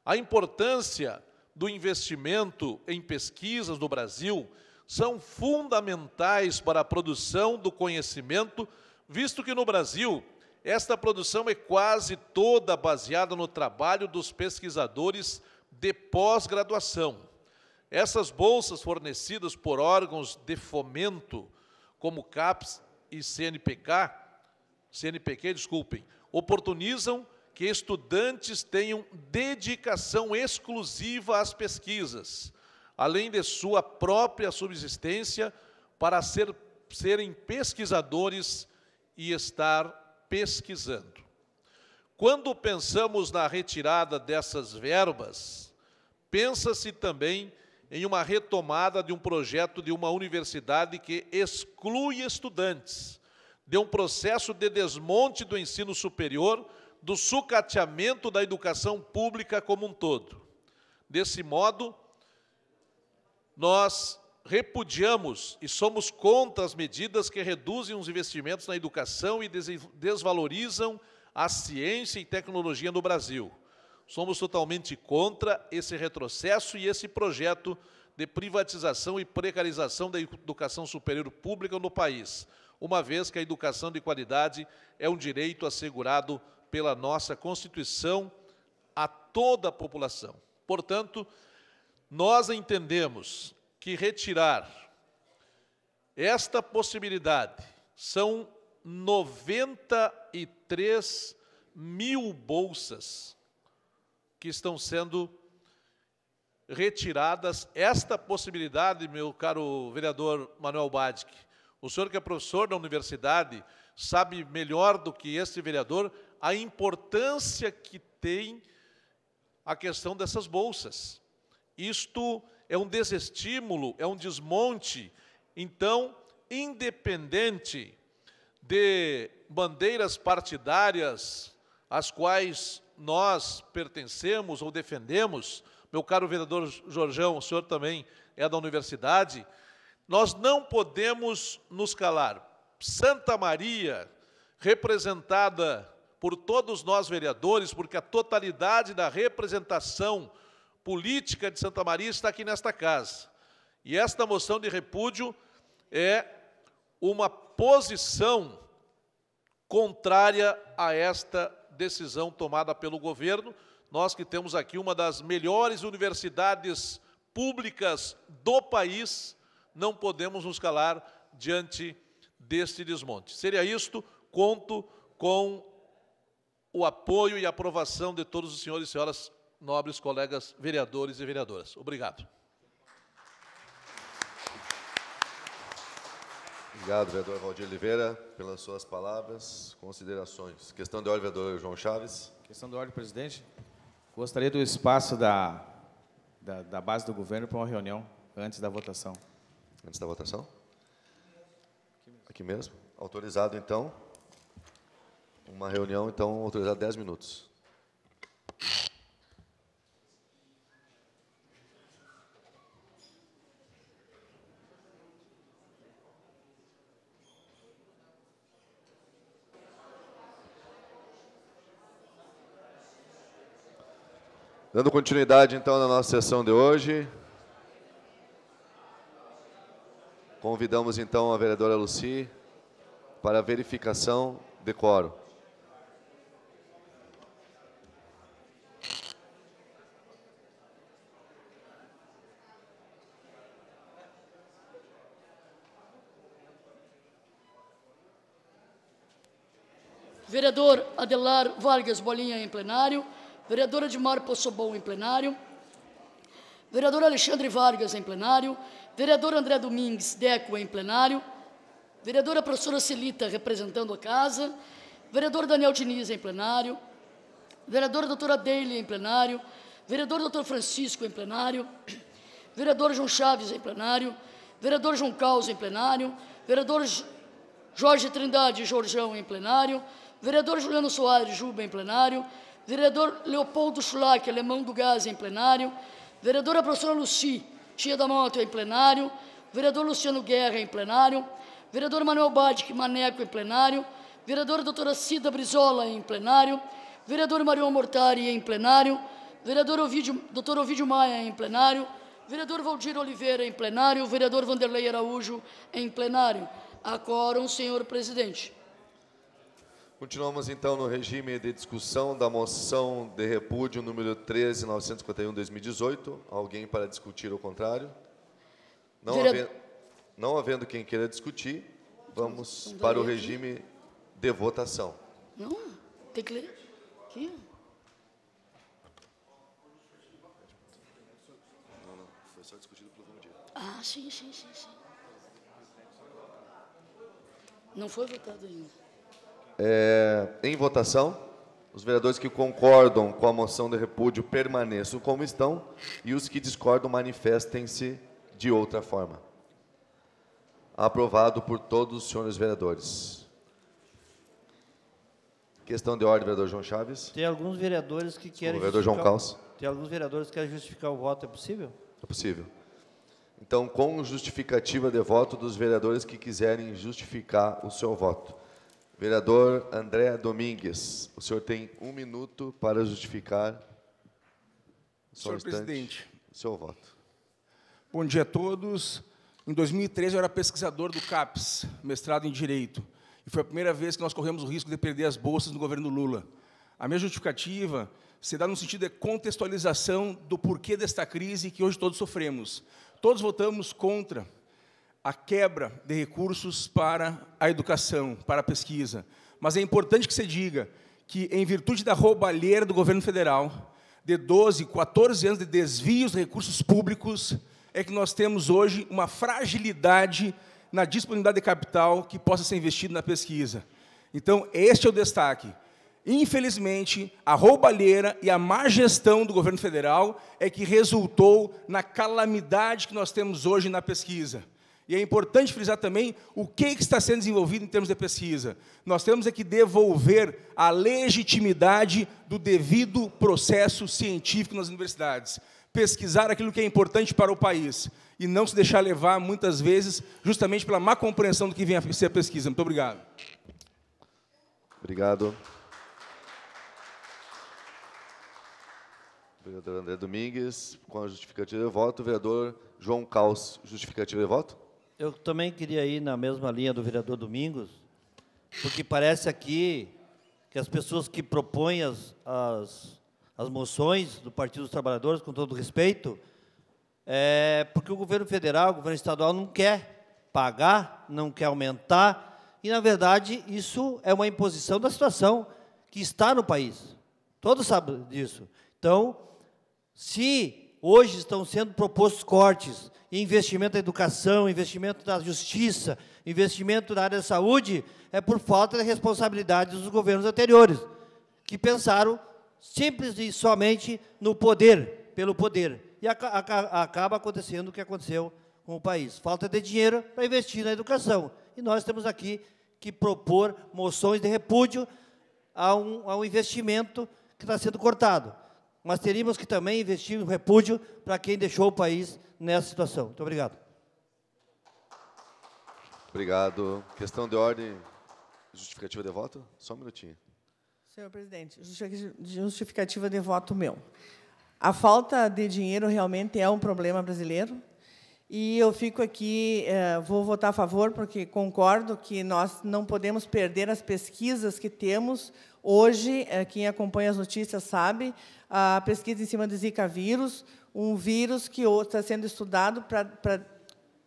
A importância do investimento em pesquisas no Brasil são fundamentais para a produção do conhecimento visto que no Brasil esta produção é quase toda baseada no trabalho dos pesquisadores de pós-graduação. Essas bolsas fornecidas por órgãos de fomento, como CAPES e CNPq, CNPq, desculpem, oportunizam que estudantes tenham dedicação exclusiva às pesquisas, além de sua própria subsistência, para ser, serem pesquisadores e estar pesquisando. Quando pensamos na retirada dessas verbas, pensa-se também em uma retomada de um projeto de uma universidade que exclui estudantes de um processo de desmonte do ensino superior, do sucateamento da educação pública como um todo. Desse modo, nós repudiamos e somos contra as medidas que reduzem os investimentos na educação e desvalorizam a ciência e tecnologia no Brasil. Somos totalmente contra esse retrocesso e esse projeto de privatização e precarização da educação superior pública no país, uma vez que a educação de qualidade é um direito assegurado pela nossa Constituição a toda a população. Portanto, nós entendemos que retirar esta possibilidade. São 93 mil bolsas que estão sendo retiradas. Esta possibilidade, meu caro vereador Manuel Badic, o senhor que é professor da universidade, sabe melhor do que este vereador a importância que tem a questão dessas bolsas. Isto é um desestímulo, é um desmonte, então, independente de bandeiras partidárias às quais nós pertencemos ou defendemos, meu caro vereador Jorjão, o senhor também é da universidade, nós não podemos nos calar. Santa Maria, representada por todos nós vereadores, porque a totalidade da representação política de Santa Maria está aqui nesta casa. E esta moção de repúdio é uma posição contrária a esta decisão tomada pelo governo. Nós que temos aqui uma das melhores universidades públicas do país, não podemos nos calar diante deste desmonte. Seria isto, conto com o apoio e aprovação de todos os senhores e senhoras nobres colegas vereadores e vereadoras. Obrigado. Obrigado, vereador Valdir Oliveira, pelas suas palavras, considerações. Questão de ordem, vereador João Chaves. Questão de ordem, presidente. Gostaria do espaço da, da, da base do governo para uma reunião antes da votação. Antes da votação? Aqui mesmo. Autorizado, então. Uma reunião, então, autorizada 10 minutos. Dando continuidade então na nossa sessão de hoje, convidamos então a vereadora Luci para a verificação de coro. Vereador Adelar Vargas Bolinha em plenário vereadora Edmar Poçobon em plenário, vereador Alexandre Vargas em plenário, vereador André Domingues Deco em plenário, vereadora professora Celita representando a casa, vereador Daniel Diniz em plenário, vereadora doutora Deile em plenário, vereador doutor Francisco em plenário, vereador João Chaves em plenário, vereador João Caos em plenário, vereador Jorge Trindade Jorjão em plenário, vereador Juliano Soares Juba em plenário, vereador Leopoldo Schlack, alemão do gás, em plenário, vereadora professora Luci, tia da moto, em plenário, vereador Luciano Guerra, em plenário, vereador Manuel Badic, Maneco, em plenário, vereadora doutora Cida Brizola, em plenário, vereador Marion Mortari, em plenário, vereador Ovidio, doutor Ovidio Maia, em plenário, vereador Valdir Oliveira, em plenário, vereador Vanderlei Araújo, em plenário. A senhor presidente. Continuamos então no regime de discussão da moção de repúdio número 13.951/2018. Alguém para discutir o contrário? Não, havendo, não havendo quem queira discutir, vamos para o regime de votação. Não, tem que ler. Aqui. Não, não, foi só discutido pelo Ah, sim, sim, sim, sim. Não foi votado ainda. É, em votação, os vereadores que concordam com a moção de repúdio permaneçam como estão e os que discordam manifestem-se de outra forma. Aprovado por todos os senhores vereadores. Questão de ordem, vereador João Chaves. Tem alguns vereadores que querem. O vereador João Caos. Tem alguns vereadores que querem justificar o voto, é possível? É possível. Então, com justificativa de voto dos vereadores que quiserem justificar o seu voto. Vereador André Domingues, o senhor tem um minuto para justificar. Só senhor um presidente. Seu voto. Bom dia a todos. Em 2013, eu era pesquisador do CAPES, mestrado em Direito. E foi a primeira vez que nós corremos o risco de perder as bolsas no governo Lula. A minha justificativa se dá no sentido de contextualização do porquê desta crise que hoje todos sofremos. Todos votamos contra a quebra de recursos para a educação, para a pesquisa. Mas é importante que se diga que, em virtude da roubalheira do governo federal, de 12, 14 anos de desvios de recursos públicos, é que nós temos hoje uma fragilidade na disponibilidade de capital que possa ser investido na pesquisa. Então, este é o destaque. Infelizmente, a roubalheira e a má gestão do governo federal é que resultou na calamidade que nós temos hoje na pesquisa. E é importante frisar também o que está sendo desenvolvido em termos de pesquisa. Nós temos é que devolver a legitimidade do devido processo científico nas universidades. Pesquisar aquilo que é importante para o país e não se deixar levar, muitas vezes, justamente pela má compreensão do que vem a ser a pesquisa. Muito obrigado. Obrigado. Vereador André Domingues, com a justificativa de voto. Vereador João Caos, justificativa de voto? eu também queria ir na mesma linha do vereador Domingos, porque parece aqui que as pessoas que propõem as, as, as moções do Partido dos Trabalhadores, com todo respeito, é porque o governo federal, o governo estadual não quer pagar, não quer aumentar, e, na verdade, isso é uma imposição da situação que está no país. Todos sabem disso. Então, se hoje estão sendo propostos cortes investimento da educação, investimento da justiça, investimento da área da saúde, é por falta de responsabilidade dos governos anteriores, que pensaram simples e somente no poder, pelo poder. E acaba acontecendo o que aconteceu com o país. Falta de dinheiro para investir na educação. E nós temos aqui que propor moções de repúdio a um, a um investimento que está sendo cortado mas teríamos que também investir no repúdio para quem deixou o país nessa situação. Muito obrigado. Obrigado. Questão de ordem, justificativa de voto? Só um minutinho. Senhor presidente, justificativa de voto meu. A falta de dinheiro realmente é um problema brasileiro. E eu fico aqui, eh, vou votar a favor, porque concordo que nós não podemos perder as pesquisas que temos Hoje, eh, quem acompanha as notícias sabe, a pesquisa em cima do Zika vírus, um vírus que está sendo estudado para, para,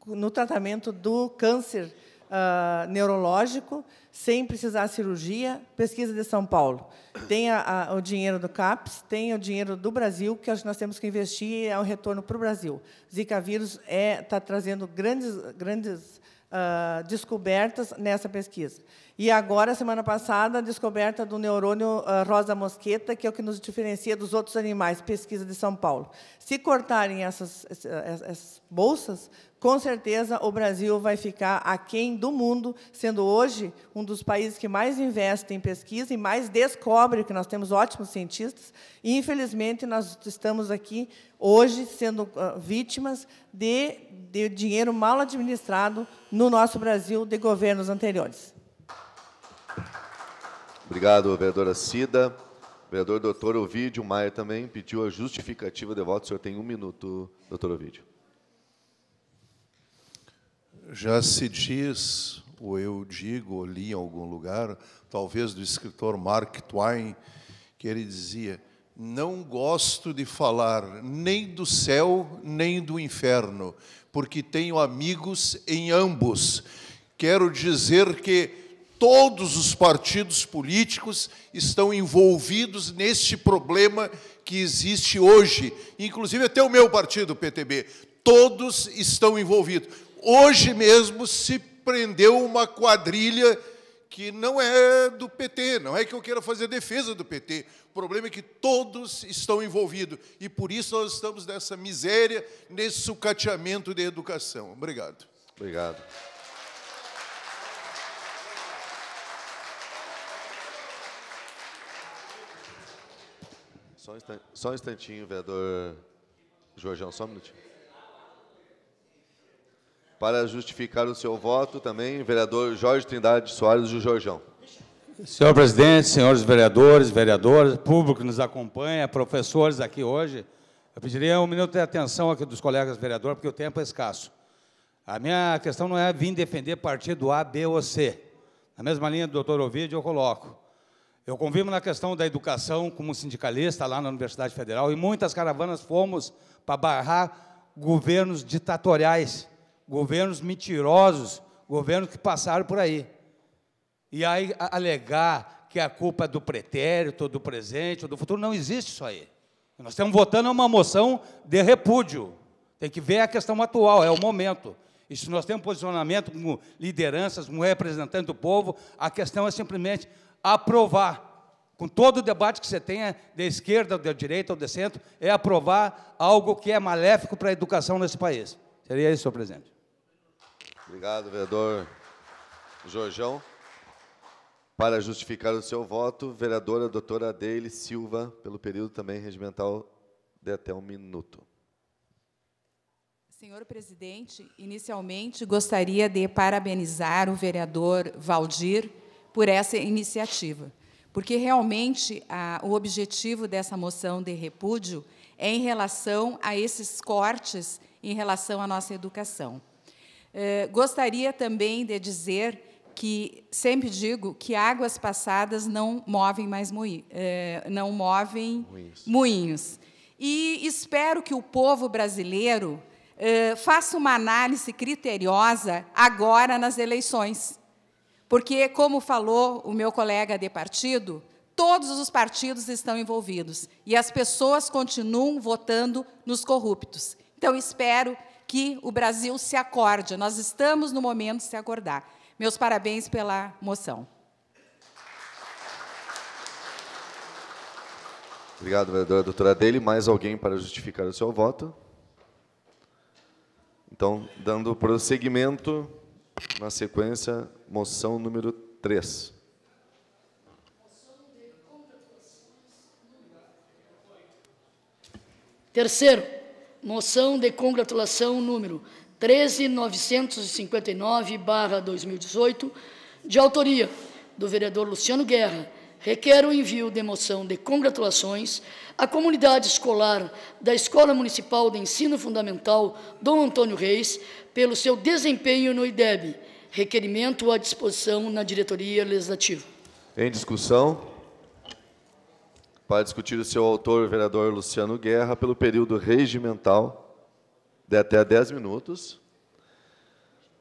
no tratamento do câncer uh, neurológico, sem precisar cirurgia, pesquisa de São Paulo. Tem a, a, o dinheiro do CAPES, tem o dinheiro do Brasil, que acho que nós temos que investir e é um retorno para o Brasil. Zika vírus está é, tá trazendo grandes, grandes uh, descobertas nessa pesquisa. E agora, semana passada, a descoberta do neurônio uh, ah, rosa-mosqueta, que é o que nos diferencia dos outros animais, pesquisa de São Paulo. Se cortarem essas, eh, essas bolsas, com certeza o Brasil vai ficar aquém do mundo, sendo hoje um dos países que mais investe em pesquisa e mais descobre, que nós temos ótimos cientistas, e, infelizmente, nós estamos aqui hoje sendo ah, vítimas de, de dinheiro mal administrado no nosso Brasil de governos anteriores. Obrigado, vereadora Cida. vereador doutor Ovidio Maia também pediu a justificativa de voto. O senhor tem um minuto, doutor Ovidio. Já se diz, ou eu digo, ou li em algum lugar, talvez do escritor Mark Twain, que ele dizia: Não gosto de falar nem do céu nem do inferno, porque tenho amigos em ambos. Quero dizer que todos os partidos políticos estão envolvidos neste problema que existe hoje, inclusive até o meu partido, o PTB. Todos estão envolvidos hoje mesmo se prendeu uma quadrilha que não é do PT, não é que eu queira fazer defesa do PT. O problema é que todos estão envolvidos e por isso nós estamos nessa miséria, nesse sucateamento de educação. Obrigado. Obrigado. Só um instantinho, vereador Jorjão, só um minutinho. Para justificar o seu voto também, vereador Jorge Trindade Soares do Jorjão. Senhor presidente, senhores vereadores, vereadoras, público que nos acompanha, professores aqui hoje, eu pediria um minuto de atenção aqui dos colegas vereadores, porque o tempo é escasso. A minha questão não é vir defender partido A, B ou C. Na mesma linha do doutor Ovidio, eu coloco. Eu convivo na questão da educação como sindicalista lá na Universidade Federal e muitas caravanas fomos para barrar governos ditatoriais governos mentirosos, governos que passaram por aí. E aí alegar que a culpa é do pretérito, do presente, do futuro, não existe isso aí. Nós estamos votando uma moção de repúdio. Tem que ver a questão atual, é o momento. E se nós temos posicionamento como lideranças, como representantes do povo, a questão é simplesmente aprovar. Com todo o debate que você tenha, é de esquerda, de direita ou de centro, é aprovar algo que é maléfico para a educação nesse país. Seria isso, senhor presidente. Obrigado, vereador Jorjão. Para justificar o seu voto, vereadora doutora Adele Silva, pelo período também regimental de até um minuto. Senhor presidente, inicialmente gostaria de parabenizar o vereador Valdir por essa iniciativa, porque realmente a, o objetivo dessa moção de repúdio é em relação a esses cortes em relação à nossa educação. Eh, gostaria também de dizer que sempre digo que águas passadas não movem mais moinhos, eh, não movem moinhos. moinhos. E espero que o povo brasileiro eh, faça uma análise criteriosa agora nas eleições. Porque, como falou o meu colega de partido, todos os partidos estão envolvidos e as pessoas continuam votando nos corruptos. Então, espero que o Brasil se acorde. Nós estamos no momento de se acordar. Meus parabéns pela moção. Obrigado, vereadora doutora Dele. Mais alguém para justificar o seu voto? Então, dando prosseguimento, na sequência, moção número 3. Terceiro, Moção de congratulação número 13959-2018, de autoria do vereador Luciano Guerra, requer o envio de moção de congratulações à comunidade escolar da Escola Municipal de Ensino Fundamental Dom Antônio Reis pelo seu desempenho no IDEB. Requerimento à disposição na diretoria legislativa. Em discussão? para discutir o seu autor, o vereador Luciano Guerra, pelo período regimental de até 10 minutos.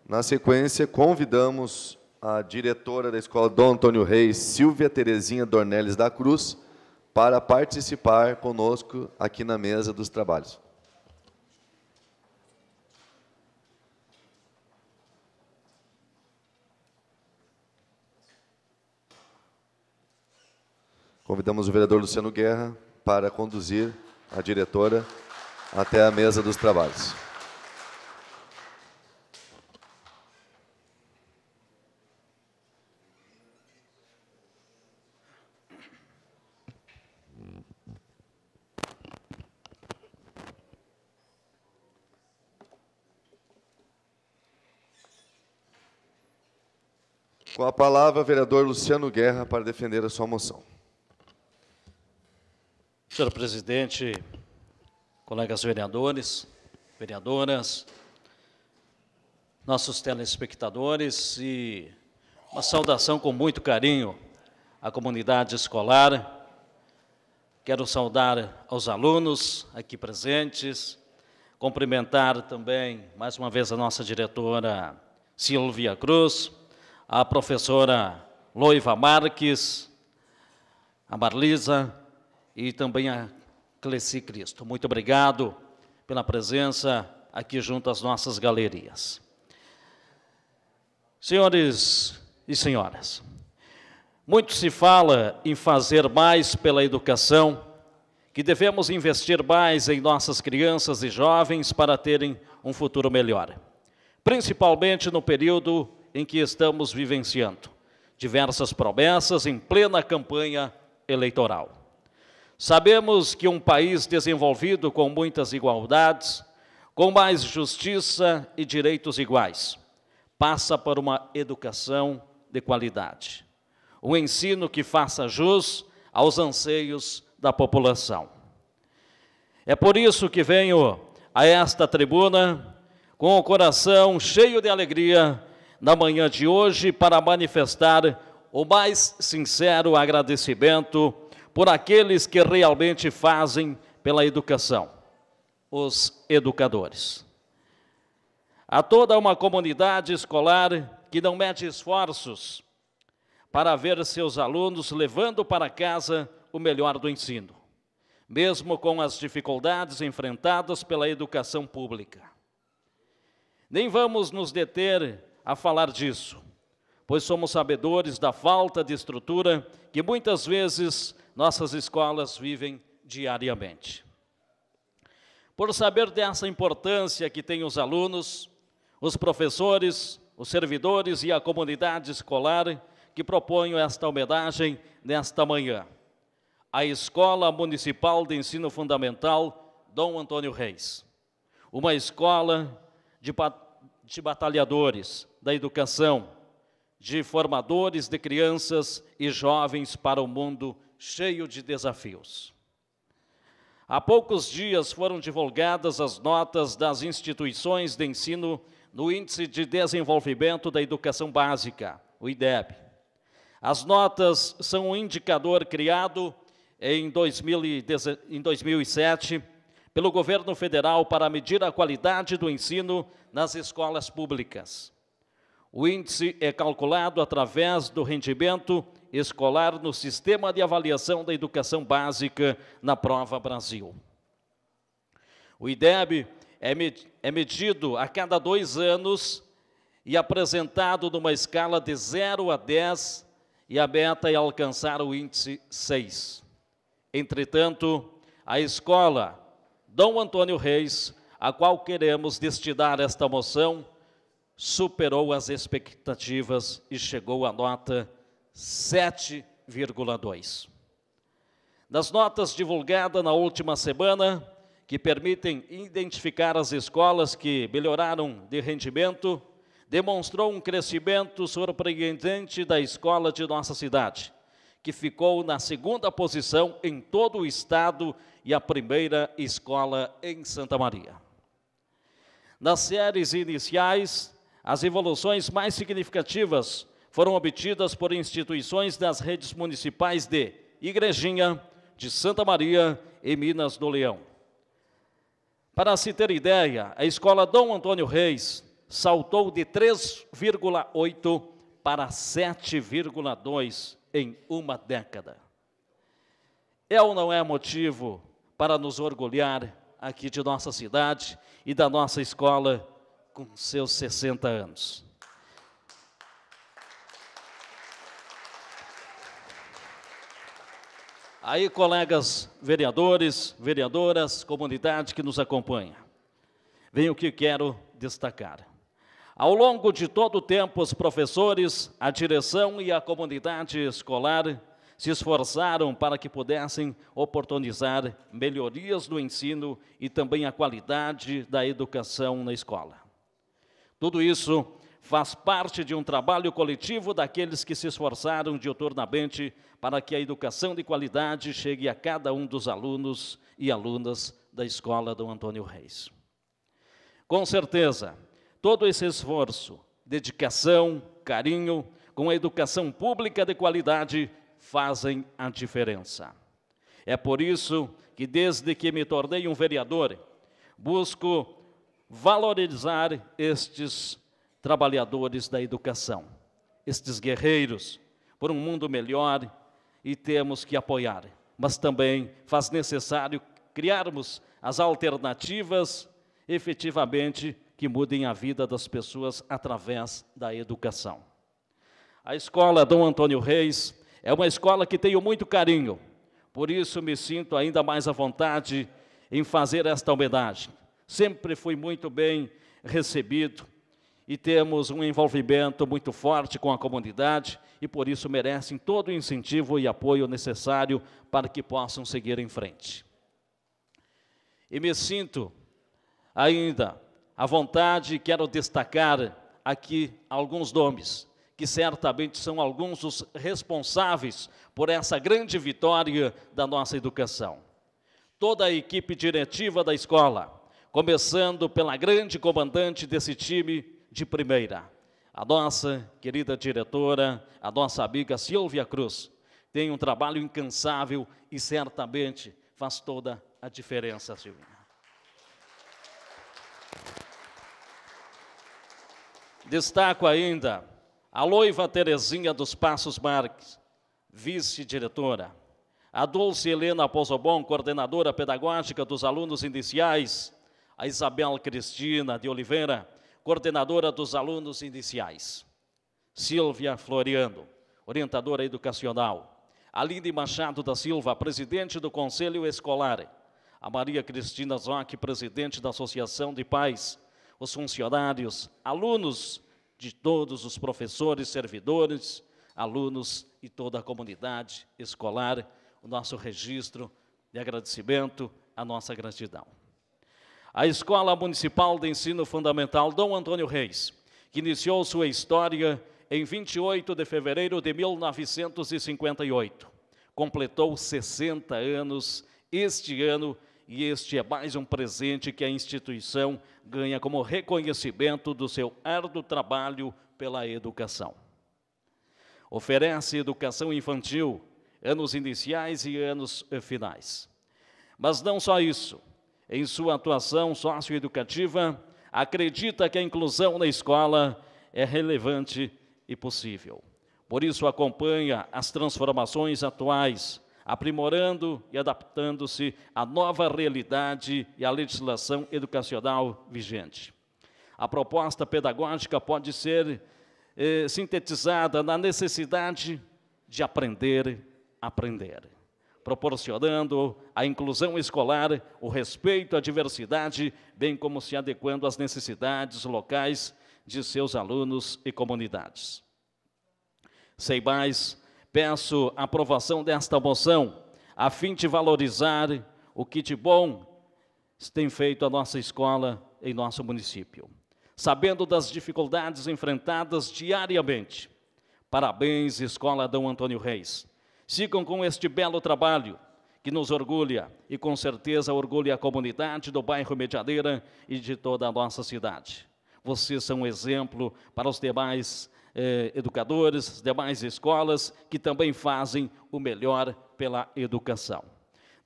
Na sequência, convidamos a diretora da Escola Dom Antônio Reis, Silvia Terezinha Dornelles da Cruz, para participar conosco aqui na mesa dos trabalhos. Convidamos o vereador Luciano Guerra para conduzir a diretora até a mesa dos trabalhos. Com a palavra, vereador Luciano Guerra, para defender a sua moção. Senhor presidente, colegas vereadores, vereadoras, nossos telespectadores e uma saudação com muito carinho à comunidade escolar. Quero saudar aos alunos aqui presentes, cumprimentar também mais uma vez a nossa diretora Silvia Cruz, a professora Loiva Marques, a Marlisa, e também a Cleci Cristo. Muito obrigado pela presença aqui junto às nossas galerias. Senhores e senhoras, muito se fala em fazer mais pela educação, que devemos investir mais em nossas crianças e jovens para terem um futuro melhor, principalmente no período em que estamos vivenciando diversas promessas em plena campanha eleitoral. Sabemos que um país desenvolvido com muitas igualdades, com mais justiça e direitos iguais, passa por uma educação de qualidade, um ensino que faça jus aos anseios da população. É por isso que venho a esta tribuna com o coração cheio de alegria na manhã de hoje para manifestar o mais sincero agradecimento por aqueles que realmente fazem pela educação, os educadores. A toda uma comunidade escolar que não mete esforços para ver seus alunos levando para casa o melhor do ensino, mesmo com as dificuldades enfrentadas pela educação pública. Nem vamos nos deter a falar disso, pois somos sabedores da falta de estrutura que muitas vezes nossas escolas vivem diariamente. Por saber dessa importância que têm os alunos, os professores, os servidores e a comunidade escolar que proponho esta homenagem nesta manhã. A Escola Municipal de Ensino Fundamental Dom Antônio Reis. Uma escola de, de batalhadores da educação, de formadores de crianças e jovens para o mundo cheio de desafios. Há poucos dias foram divulgadas as notas das instituições de ensino no Índice de Desenvolvimento da Educação Básica, o IDEB. As notas são um indicador criado em, 2007 pelo governo federal para medir a qualidade do ensino nas escolas públicas. O índice é calculado através do rendimento escolar no Sistema de Avaliação da Educação Básica na Prova Brasil. O IDEB é, é medido a cada dois anos e apresentado numa escala de 0 a 10, e a meta é alcançar o índice 6. Entretanto, a escola Dom Antônio Reis, a qual queremos destinar esta moção, superou as expectativas e chegou à nota 7,2. nas notas divulgadas na última semana, que permitem identificar as escolas que melhoraram de rendimento, demonstrou um crescimento surpreendente da escola de nossa cidade, que ficou na segunda posição em todo o estado e a primeira escola em Santa Maria. Nas séries iniciais, as evoluções mais significativas foram obtidas por instituições das redes municipais de Igrejinha, de Santa Maria e Minas do Leão. Para se ter ideia, a escola Dom Antônio Reis saltou de 3,8 para 7,2 em uma década. É ou não é motivo para nos orgulhar aqui de nossa cidade e da nossa escola com seus 60 anos? aí colegas vereadores, vereadoras, comunidade que nos acompanha. Vem o que quero destacar. Ao longo de todo o tempo, os professores, a direção e a comunidade escolar se esforçaram para que pudessem oportunizar melhorias no ensino e também a qualidade da educação na escola. Tudo isso faz parte de um trabalho coletivo daqueles que se esforçaram diuturnamente para que a educação de qualidade chegue a cada um dos alunos e alunas da Escola do Antônio Reis. Com certeza, todo esse esforço, dedicação, carinho, com a educação pública de qualidade, fazem a diferença. É por isso que, desde que me tornei um vereador, busco valorizar estes trabalhadores da educação, estes guerreiros por um mundo melhor e temos que apoiar, mas também faz necessário criarmos as alternativas efetivamente que mudem a vida das pessoas através da educação. A escola Dom Antônio Reis é uma escola que tenho muito carinho, por isso me sinto ainda mais à vontade em fazer esta homenagem. Sempre fui muito bem recebido e temos um envolvimento muito forte com a comunidade e por isso merecem todo o incentivo e apoio necessário para que possam seguir em frente. E me sinto ainda à vontade, quero destacar aqui alguns nomes, que certamente são alguns dos responsáveis por essa grande vitória da nossa educação. Toda a equipe diretiva da escola, começando pela grande comandante desse time, de primeira. A nossa querida diretora, a nossa amiga Silvia Cruz, tem um trabalho incansável e certamente faz toda a diferença, Silvia. Destaco ainda a loiva Terezinha dos Passos Marques, vice-diretora. A Dulce Helena Pozobon, coordenadora pedagógica dos alunos iniciais. A Isabel Cristina de Oliveira, coordenadora dos alunos iniciais, Silvia Floriano, orientadora educacional, Aline Machado da Silva, presidente do Conselho Escolar, a Maria Cristina Zoc, presidente da Associação de Pais, os funcionários, alunos de todos os professores, servidores, alunos e toda a comunidade escolar, o nosso registro de agradecimento, a nossa gratidão a Escola Municipal de Ensino Fundamental Dom Antônio Reis, que iniciou sua história em 28 de fevereiro de 1958. Completou 60 anos este ano e este é mais um presente que a instituição ganha como reconhecimento do seu árduo trabalho pela educação. Oferece educação infantil, anos iniciais e anos finais. Mas não só isso, em sua atuação socioeducativa, acredita que a inclusão na escola é relevante e possível. Por isso, acompanha as transformações atuais, aprimorando e adaptando-se à nova realidade e à legislação educacional vigente. A proposta pedagógica pode ser eh, sintetizada na necessidade de aprender, aprender proporcionando a inclusão escolar, o respeito à diversidade, bem como se adequando às necessidades locais de seus alunos e comunidades. Sei mais, peço aprovação desta moção, a fim de valorizar o que de bom tem feito a nossa escola em nosso município, sabendo das dificuldades enfrentadas diariamente. Parabéns, Escola Dom Antônio Reis Sigam com este belo trabalho que nos orgulha e com certeza orgulha a comunidade do bairro Mediadeira e de toda a nossa cidade. Vocês são um exemplo para os demais eh, educadores, demais escolas que também fazem o melhor pela educação.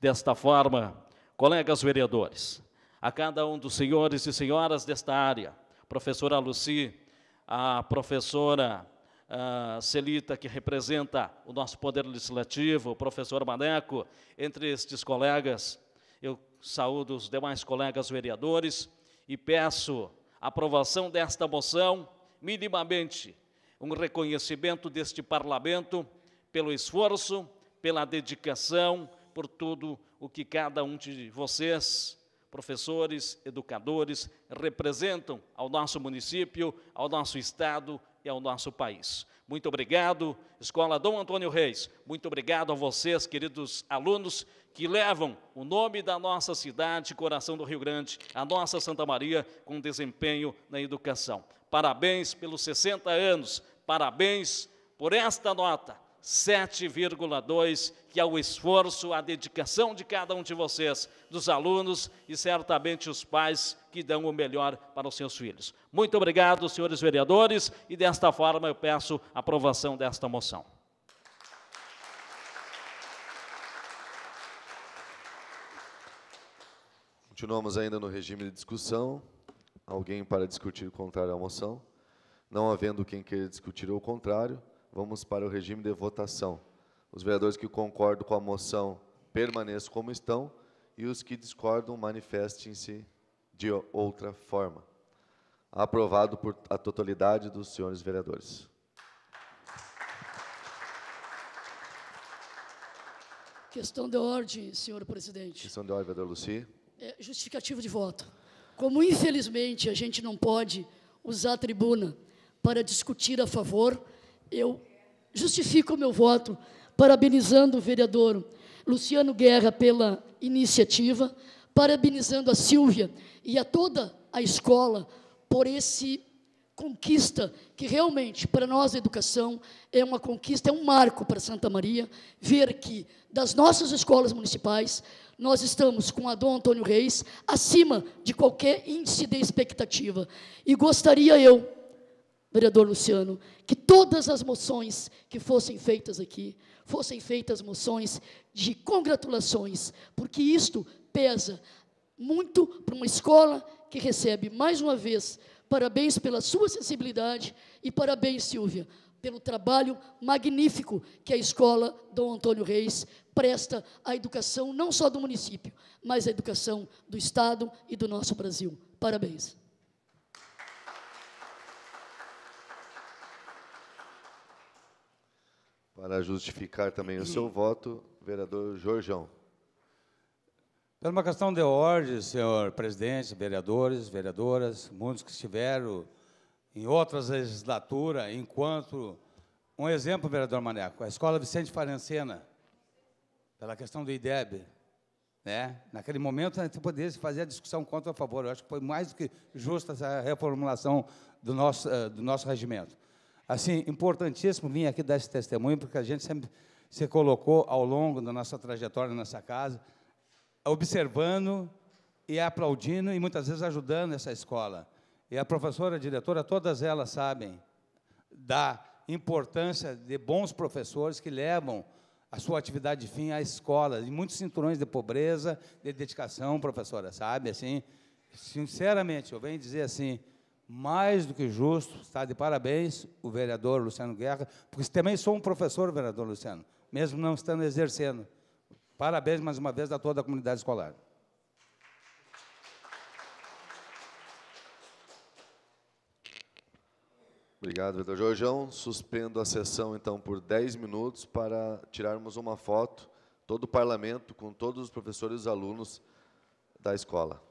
Desta forma, colegas vereadores, a cada um dos senhores e senhoras desta área, professora Luci, a professora a ah, Celita, que representa o nosso poder legislativo, o professor Maneco, entre estes colegas. Eu saúdo os demais colegas vereadores e peço aprovação desta moção, minimamente um reconhecimento deste parlamento pelo esforço, pela dedicação, por tudo o que cada um de vocês, professores, educadores, representam ao nosso município, ao nosso estado, e é ao nosso país. Muito obrigado, Escola Dom Antônio Reis. Muito obrigado a vocês, queridos alunos, que levam o nome da nossa cidade, coração do Rio Grande, a nossa Santa Maria, com desempenho na educação. Parabéns pelos 60 anos, parabéns por esta nota. 7,2, que é o esforço, a dedicação de cada um de vocês, dos alunos e certamente os pais que dão o melhor para os seus filhos. Muito obrigado, senhores vereadores, e desta forma eu peço aprovação desta moção. Continuamos ainda no regime de discussão. Alguém para discutir contra a moção? Não havendo quem queira discutir o contrário, Vamos para o regime de votação. Os vereadores que concordam com a moção permaneçam como estão e os que discordam manifestem-se de outra forma. Aprovado por a totalidade dos senhores vereadores. Questão de ordem, senhor presidente. Questão de ordem, vereador Luci. É, justificativo de voto. Como, infelizmente, a gente não pode usar a tribuna para discutir a favor, eu justifico o meu voto, parabenizando o vereador Luciano Guerra pela iniciativa, parabenizando a Silvia e a toda a escola por esse conquista que realmente para nós a educação é uma conquista, é um marco para Santa Maria, ver que das nossas escolas municipais nós estamos com a Dom Antônio Reis acima de qualquer índice de expectativa. E gostaria eu vereador Luciano, que todas as moções que fossem feitas aqui fossem feitas moções de congratulações, porque isto pesa muito para uma escola que recebe, mais uma vez, parabéns pela sua sensibilidade e parabéns, Silvia, pelo trabalho magnífico que a escola Dom Antônio Reis presta à educação, não só do município, mas à educação do Estado e do nosso Brasil. Parabéns. Para justificar também o seu voto, vereador Jorjão. Pela uma questão de ordem, senhor presidente, vereadores, vereadoras, muitos que estiveram em outras legislaturas, enquanto... Um exemplo, vereador Maneco, a Escola Vicente Farencena, pela questão do IDEB, né? Naquele momento, a gente poderia fazer a discussão contra ou a favor. Eu acho que foi mais do que justa essa reformulação do nosso, eh, do nosso regimento assim, importantíssimo vir aqui dar esse testemunho, porque a gente sempre se colocou ao longo da nossa trajetória nessa casa, observando e aplaudindo e muitas vezes ajudando essa escola. E a professora, a diretora, todas elas sabem da importância de bons professores que levam a sua atividade de fim à escola, e muitos cinturões de pobreza, de dedicação, professora, sabe? Assim, sinceramente, eu venho dizer assim, mais do que justo, está de parabéns o vereador Luciano Guerra, porque também sou um professor, vereador Luciano, mesmo não estando exercendo. Parabéns mais uma vez a toda a comunidade escolar. Obrigado, vereador Jorjão. Suspendo a sessão, então, por 10 minutos para tirarmos uma foto, todo o parlamento, com todos os professores e alunos da escola.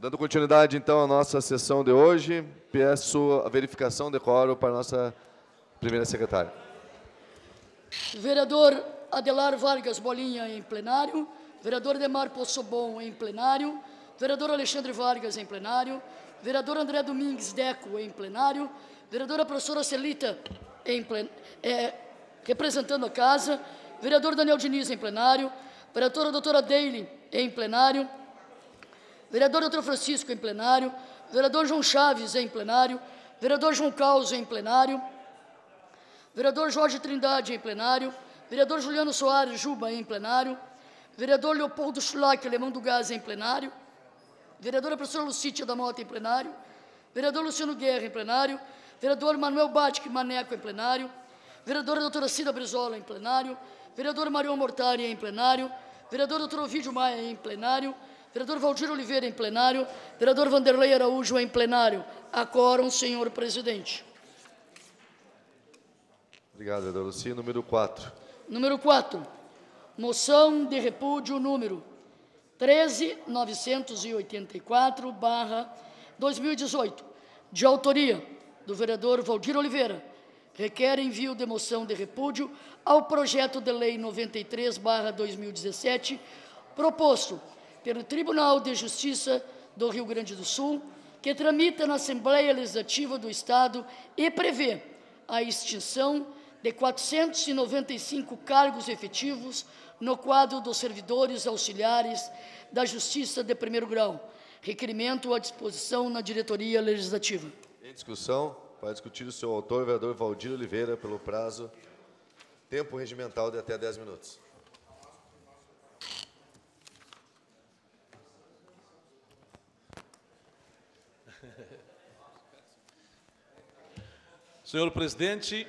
Dando continuidade, então, à nossa sessão de hoje, peço a verificação de quórum para a nossa primeira secretária. Vereador Adelar Vargas Bolinha, em plenário. Vereador Demar Poçobon, em plenário. Vereador Alexandre Vargas, em plenário. Vereador André Domingues Deco, em plenário. Vereadora professora Celita, em plen... é, representando a casa. Vereador Daniel Diniz, em plenário. Vereadora doutora Daly, em plenário vereador Doutor Francisco em plenário, vereador João Chaves em plenário, vereador João Caos em plenário, vereador Jorge Trindade em plenário, vereador Juliano Soares Juba em plenário, vereador Leopoldo Schlack, alemão do gás, em plenário, vereadora professora Lucítia da Mota, em plenário, vereador Luciano Guerra, em plenário, vereador Manuel Batic Maneco, em plenário, vereadora doutora Cida Brizola, em plenário, vereador Marion Mortari, em plenário, vereador doutor Ovidio Maia, em plenário, Vereador Valdir Oliveira em plenário. Vereador Vanderlei Araújo em plenário. A senhor presidente. Obrigado, vereador Luci. Número 4. Número 4. Moção de repúdio número 13984, 2018, de autoria do vereador Valdir Oliveira, requer envio de moção de repúdio ao projeto de lei 93, 2017, proposto pelo Tribunal de Justiça do Rio Grande do Sul, que tramita na Assembleia Legislativa do Estado e prevê a extinção de 495 cargos efetivos no quadro dos servidores auxiliares da Justiça de primeiro grau. Requerimento à disposição na diretoria legislativa. Em discussão, para discutir o seu autor, o vereador Valdir Oliveira, pelo prazo, tempo regimental de até 10 minutos. Senhor presidente,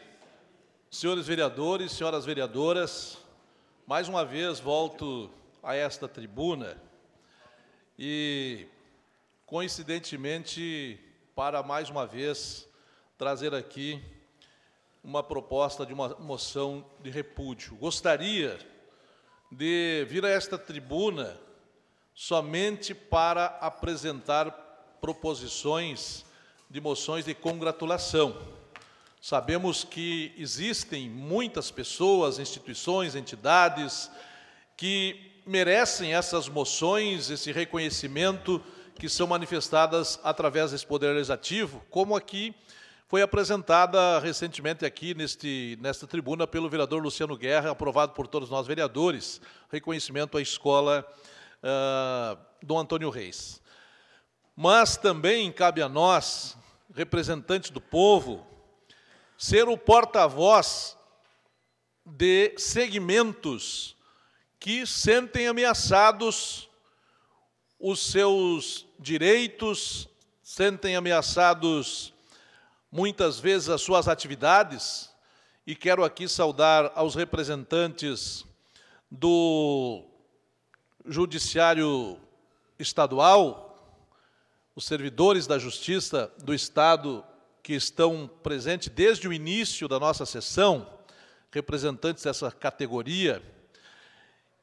senhores vereadores, senhoras vereadoras, mais uma vez volto a esta tribuna e, coincidentemente, para mais uma vez trazer aqui uma proposta de uma moção de repúdio. Gostaria de vir a esta tribuna somente para apresentar proposições de moções de congratulação Sabemos que existem muitas pessoas, instituições, entidades que merecem essas moções, esse reconhecimento que são manifestadas através desse poder legislativo, como aqui foi apresentada recentemente aqui neste, nesta tribuna pelo vereador Luciano Guerra, aprovado por todos nós vereadores, reconhecimento à escola uh, Antônio Reis. Mas também cabe a nós, representantes do povo, ser o porta-voz de segmentos que sentem ameaçados os seus direitos, sentem ameaçados muitas vezes as suas atividades, e quero aqui saudar aos representantes do Judiciário Estadual, os servidores da Justiça do Estado que estão presentes desde o início da nossa sessão, representantes dessa categoria,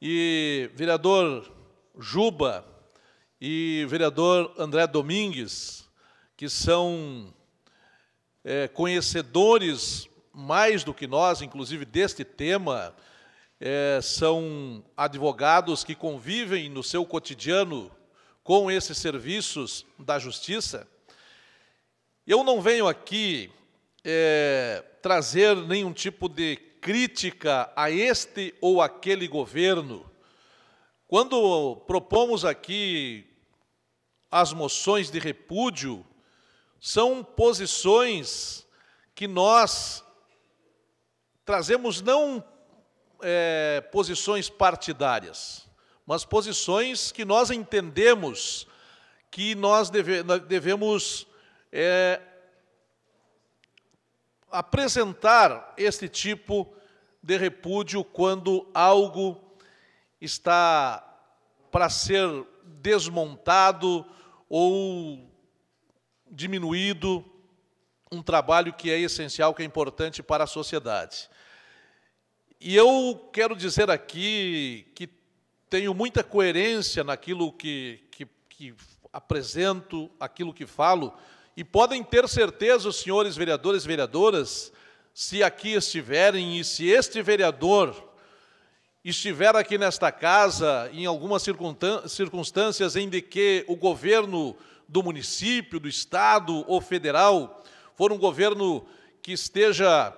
e vereador Juba e vereador André Domingues, que são é, conhecedores mais do que nós, inclusive deste tema, é, são advogados que convivem no seu cotidiano com esses serviços da justiça eu não venho aqui é, trazer nenhum tipo de crítica a este ou aquele governo. Quando propomos aqui as moções de repúdio, são posições que nós trazemos não é, posições partidárias, mas posições que nós entendemos que nós deve, devemos é, apresentar este tipo de repúdio quando algo está para ser desmontado ou diminuído, um trabalho que é essencial, que é importante para a sociedade. E eu quero dizer aqui que tenho muita coerência naquilo que, que, que apresento, aquilo que falo, e podem ter certeza, os senhores vereadores e vereadoras, se aqui estiverem e se este vereador estiver aqui nesta casa, em algumas circunstâncias em que o governo do município, do estado ou federal for um governo que esteja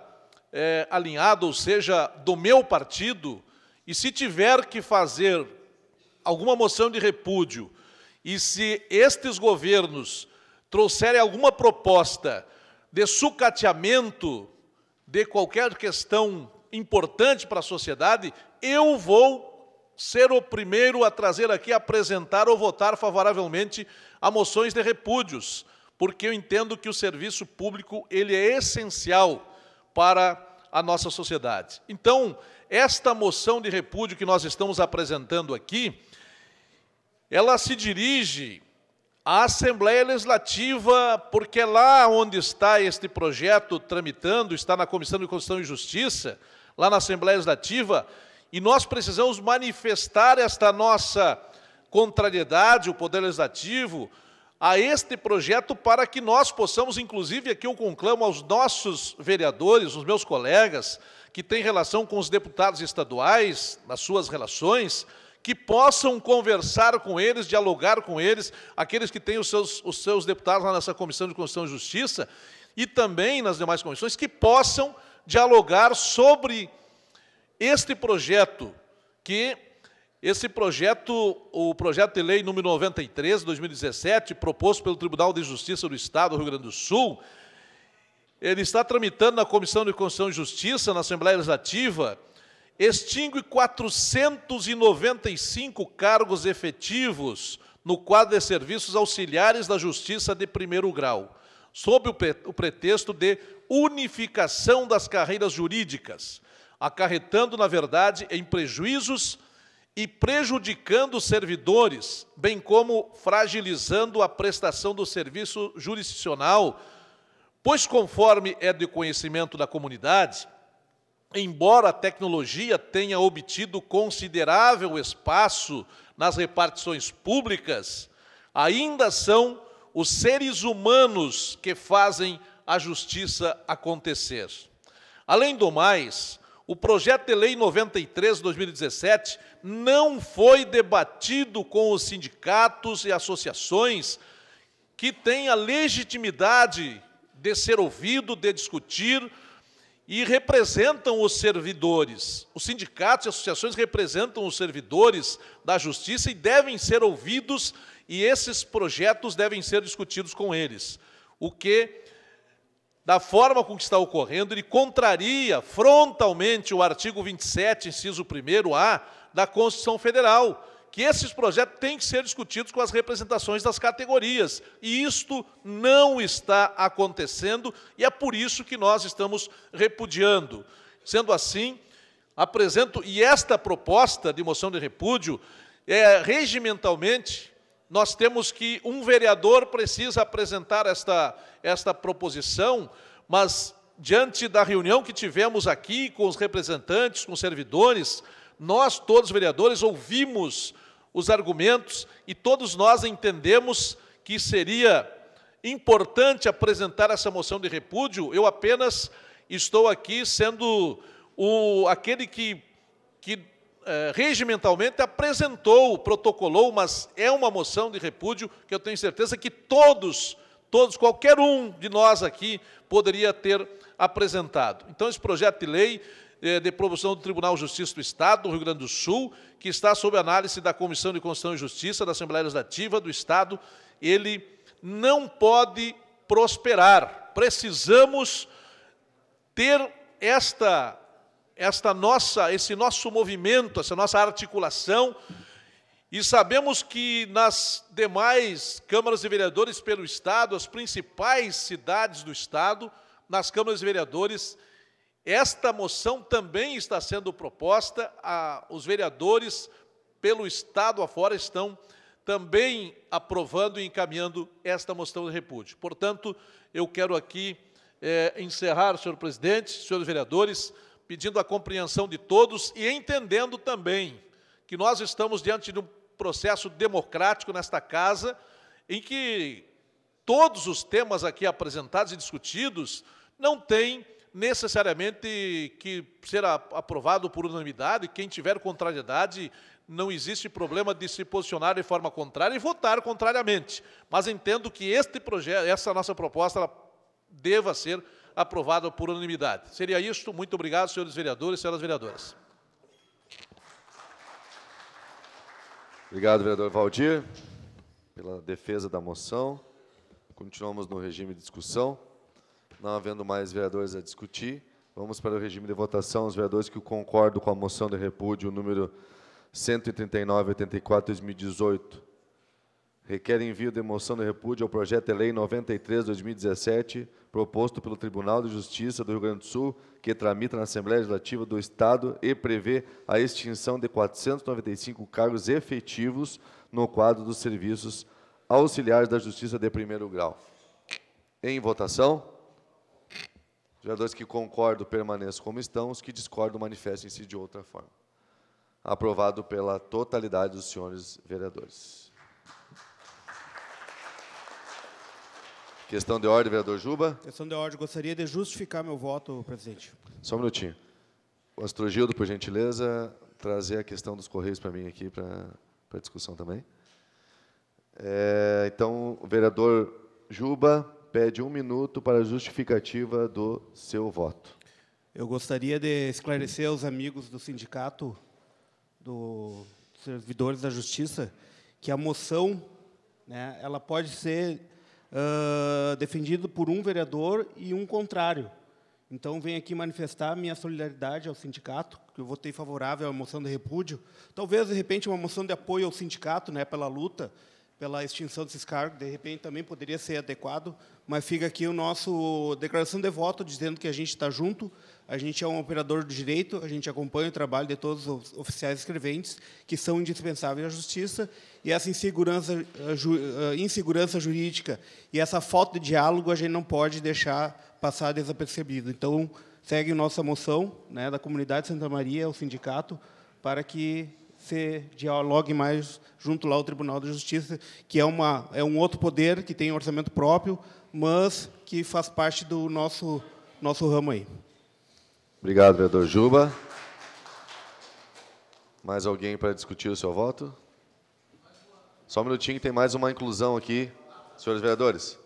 é, alinhado, ou seja, do meu partido, e se tiver que fazer alguma moção de repúdio, e se estes governos trouxerem alguma proposta de sucateamento de qualquer questão importante para a sociedade, eu vou ser o primeiro a trazer aqui, apresentar ou votar favoravelmente a moções de repúdios, porque eu entendo que o serviço público ele é essencial para a nossa sociedade. Então, esta moção de repúdio que nós estamos apresentando aqui, ela se dirige a Assembleia Legislativa, porque lá onde está este projeto tramitando, está na Comissão de Constituição e Justiça, lá na Assembleia Legislativa, e nós precisamos manifestar esta nossa contrariedade, o Poder Legislativo, a este projeto para que nós possamos, inclusive, aqui eu conclamo aos nossos vereadores, os meus colegas, que têm relação com os deputados estaduais, nas suas relações, que possam conversar com eles, dialogar com eles, aqueles que têm os seus, os seus deputados lá nessa Comissão de Constituição e Justiça, e também nas demais comissões, que possam dialogar sobre este projeto, que esse projeto, o projeto de lei número 93, 2017, proposto pelo Tribunal de Justiça do Estado do Rio Grande do Sul, ele está tramitando na Comissão de Constituição e Justiça, na Assembleia Legislativa, extingue 495 cargos efetivos no quadro de serviços auxiliares da Justiça de primeiro grau, sob o pretexto de unificação das carreiras jurídicas, acarretando, na verdade, em prejuízos e prejudicando os servidores, bem como fragilizando a prestação do serviço jurisdicional, pois, conforme é de conhecimento da comunidade, embora a tecnologia tenha obtido considerável espaço nas repartições públicas, ainda são os seres humanos que fazem a justiça acontecer. Além do mais, o projeto de lei 93/2017 não foi debatido com os sindicatos e associações que têm a legitimidade de ser ouvido, de discutir e representam os servidores. Os sindicatos e associações representam os servidores da justiça e devem ser ouvidos, e esses projetos devem ser discutidos com eles. O que, da forma com que está ocorrendo, ele contraria frontalmente o artigo 27, inciso 1A, da Constituição Federal, que esses projetos têm que ser discutidos com as representações das categorias. E isto não está acontecendo e é por isso que nós estamos repudiando. Sendo assim, apresento e esta proposta de moção de repúdio é regimentalmente nós temos que um vereador precisa apresentar esta esta proposição, mas diante da reunião que tivemos aqui com os representantes, com os servidores, nós todos vereadores ouvimos os argumentos e todos nós entendemos que seria importante apresentar essa moção de repúdio. Eu apenas estou aqui sendo o, aquele que, que eh, regimentalmente apresentou, protocolou, mas é uma moção de repúdio que eu tenho certeza que todos, todos, qualquer um de nós aqui poderia ter apresentado. Então, esse projeto de lei é, de promoção do Tribunal de Justiça do Estado do Rio Grande do Sul, que está sob análise da Comissão de Constituição e Justiça da Assembleia Legislativa do Estado, ele não pode prosperar. Precisamos ter esta esta nossa esse nosso movimento, essa nossa articulação e sabemos que nas demais câmaras de vereadores pelo estado, as principais cidades do estado, nas câmaras de vereadores esta moção também está sendo proposta, a, os vereadores pelo Estado afora estão também aprovando e encaminhando esta moção de repúdio. Portanto, eu quero aqui é, encerrar, senhor presidente, senhores vereadores, pedindo a compreensão de todos e entendendo também que nós estamos diante de um processo democrático nesta casa, em que todos os temas aqui apresentados e discutidos não têm necessariamente que ser aprovado por unanimidade. Quem tiver contrariedade, não existe problema de se posicionar de forma contrária e votar contrariamente. Mas entendo que este projeto, essa nossa proposta, deva ser aprovada por unanimidade. Seria isto. Muito obrigado, senhores vereadores e senhoras vereadoras. Obrigado, vereador Valdir, pela defesa da moção. Continuamos no regime de discussão. Não havendo mais vereadores a discutir, vamos para o regime de votação. Os vereadores que concordam com a moção de repúdio número 139-84-2018 requerem envio de moção de repúdio ao projeto de lei 93-2017, proposto pelo Tribunal de Justiça do Rio Grande do Sul, que tramita na Assembleia Legislativa do Estado e prevê a extinção de 495 cargos efetivos no quadro dos serviços auxiliares da Justiça de primeiro grau. Em votação. Vereadores que concordam permaneçam como estão, os que discordam manifestem-se de outra forma. Aprovado pela totalidade dos senhores vereadores. Questão de ordem, vereador Juba. Questão de ordem. Gostaria de justificar meu voto, presidente. Só um minutinho. O Astrogildo, por gentileza, trazer a questão dos Correios para mim aqui, para a discussão também. É, então, o vereador Juba, pede um minuto para a justificativa do seu voto. Eu gostaria de esclarecer aos amigos do sindicato dos servidores da justiça que a moção, né, ela pode ser uh, defendida por um vereador e um contrário. Então, venho aqui manifestar minha solidariedade ao sindicato, que eu votei favorável à moção de repúdio. Talvez, de repente, uma moção de apoio ao sindicato né, pela luta, pela extinção desses cargos, de repente também poderia ser adequado, mas fica aqui o nosso declaração de voto dizendo que a gente está junto, a gente é um operador do direito, a gente acompanha o trabalho de todos os oficiais escreventes que são indispensáveis à justiça e essa insegurança, ju, eh, insegurança jurídica e essa falta de diálogo a gente não pode deixar passar desapercebido. Então segue nossa moção né, da comunidade Santa Maria, o sindicato, para que se dialogue mais junto lá ao Tribunal de Justiça, que é, uma, é um outro poder que tem um orçamento próprio, mas que faz parte do nosso, nosso ramo aí. Obrigado, vereador Juba. Mais alguém para discutir o seu voto? Só um minutinho, tem mais uma inclusão aqui, senhores vereadores.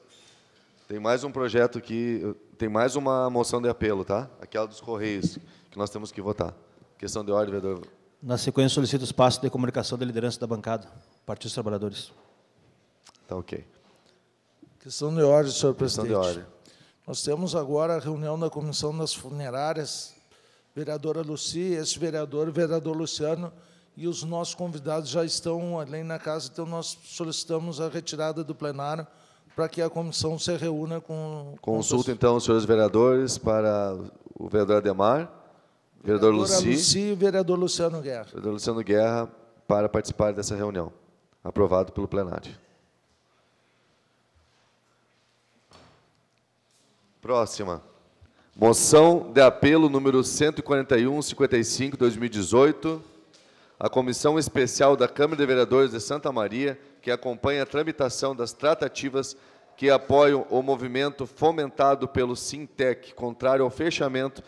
Tem mais um projeto que tem mais uma moção de apelo, tá? Aquela dos Correios que nós temos que votar. Questão de ordem, vereador na sequência, solicito espaço passos de comunicação da liderança da bancada. Partido dos Trabalhadores. Está ok. Questão de ordem, senhor presidente. Questão de ordem. Nós temos agora a reunião da Comissão das Funerárias, vereadora Luci, esse vereador, vereador Luciano, e os nossos convidados já estão além na casa, então nós solicitamos a retirada do plenário para que a comissão se reúna com... Consulta, com os... então, os senhores vereadores, para o vereador Ademar. Vereador Luci, Luci e vereador Luciano Guerra. Vereador Luciano Guerra para participar dessa reunião. Aprovado pelo plenário. Próxima. Moção de apelo número 141-55-2018. A Comissão Especial da Câmara de Vereadores de Santa Maria, que acompanha a tramitação das tratativas que apoiam o movimento fomentado pelo Sintec, contrário ao fechamento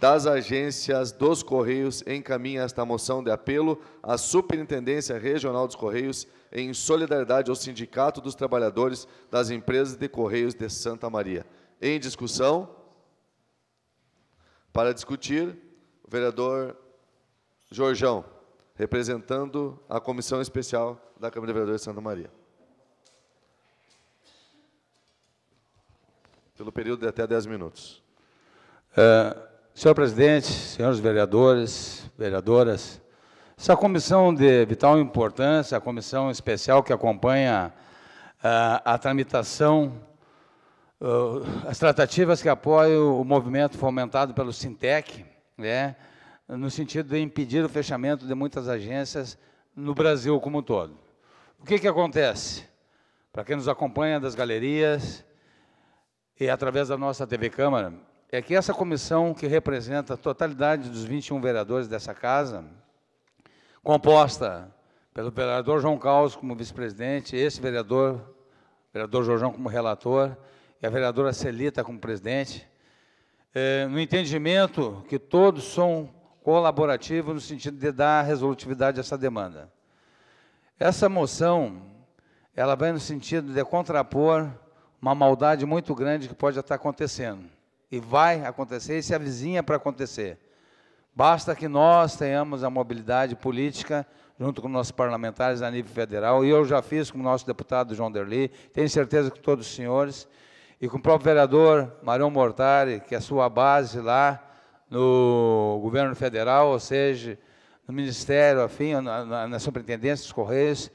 das agências dos Correios encaminha esta moção de apelo à Superintendência Regional dos Correios em solidariedade ao Sindicato dos Trabalhadores das Empresas de Correios de Santa Maria. Em discussão? Para discutir, o vereador Jorjão, representando a Comissão Especial da Câmara de Vereadores de Santa Maria. Pelo período de até 10 minutos. É, Senhor presidente, senhores vereadores, vereadoras, essa comissão de vital importância, a comissão especial que acompanha uh, a tramitação, uh, as tratativas que apoiam o movimento fomentado pelo Sintec, né, no sentido de impedir o fechamento de muitas agências no Brasil como um todo. O que, que acontece? Para quem nos acompanha das galerias e através da nossa TV Câmara, é que essa comissão, que representa a totalidade dos 21 vereadores dessa casa, composta pelo vereador João Caos como vice-presidente, esse vereador, vereador Jorjão como relator, e a vereadora Celita como presidente, é, no entendimento que todos são colaborativos no sentido de dar resolutividade a essa demanda. Essa moção, ela vai no sentido de contrapor uma maldade muito grande que pode estar acontecendo e vai acontecer e se avizinha para acontecer. Basta que nós tenhamos a mobilidade política junto com nossos parlamentares a nível federal, e eu já fiz com o nosso deputado João Derli, tenho certeza que todos os senhores, e com o próprio vereador Marião Mortari, que é sua base lá no governo federal, ou seja, no Ministério, afim, na, na, na Superintendência dos Correios,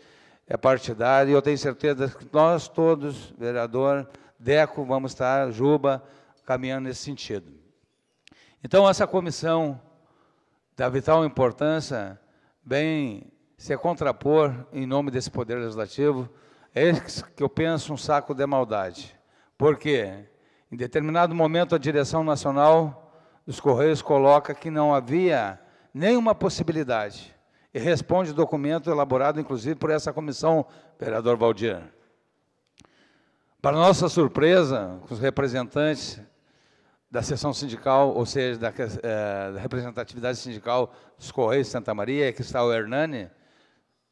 é partidário, e eu tenho certeza que nós todos, vereador, Deco, vamos estar, Juba, caminhando nesse sentido. Então, essa comissão da vital importância bem se contrapor em nome desse poder legislativo. É isso que eu penso um saco de maldade. Porque, em determinado momento, a direção nacional dos Correios coloca que não havia nenhuma possibilidade. E responde o documento elaborado, inclusive, por essa comissão, vereador Valdir. Para nossa surpresa, os representantes da sessão sindical, ou seja, da, é, da representatividade sindical dos Correios de Santa Maria, que está o Hernani,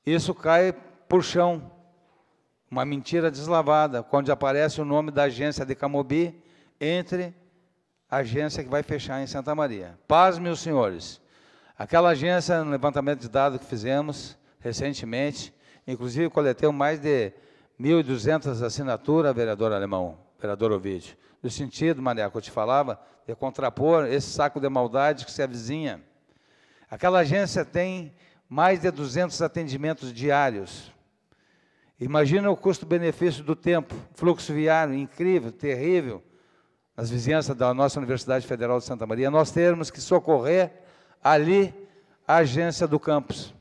isso cai por chão. Uma mentira deslavada, quando aparece o nome da agência de Camobi entre a agência que vai fechar em Santa Maria. Paz, meus senhores. Aquela agência, no levantamento de dados que fizemos recentemente, inclusive coleteu mais de 1.200 assinaturas, vereador Alemão, vereador Ovidio. No sentido, Maria, que eu te falava, de contrapor esse saco de maldade que se avizinha. Aquela agência tem mais de 200 atendimentos diários. Imagina o custo-benefício do tempo, fluxo viário incrível, terrível, nas vizinhanças da nossa Universidade Federal de Santa Maria, nós termos que socorrer ali a agência do campus.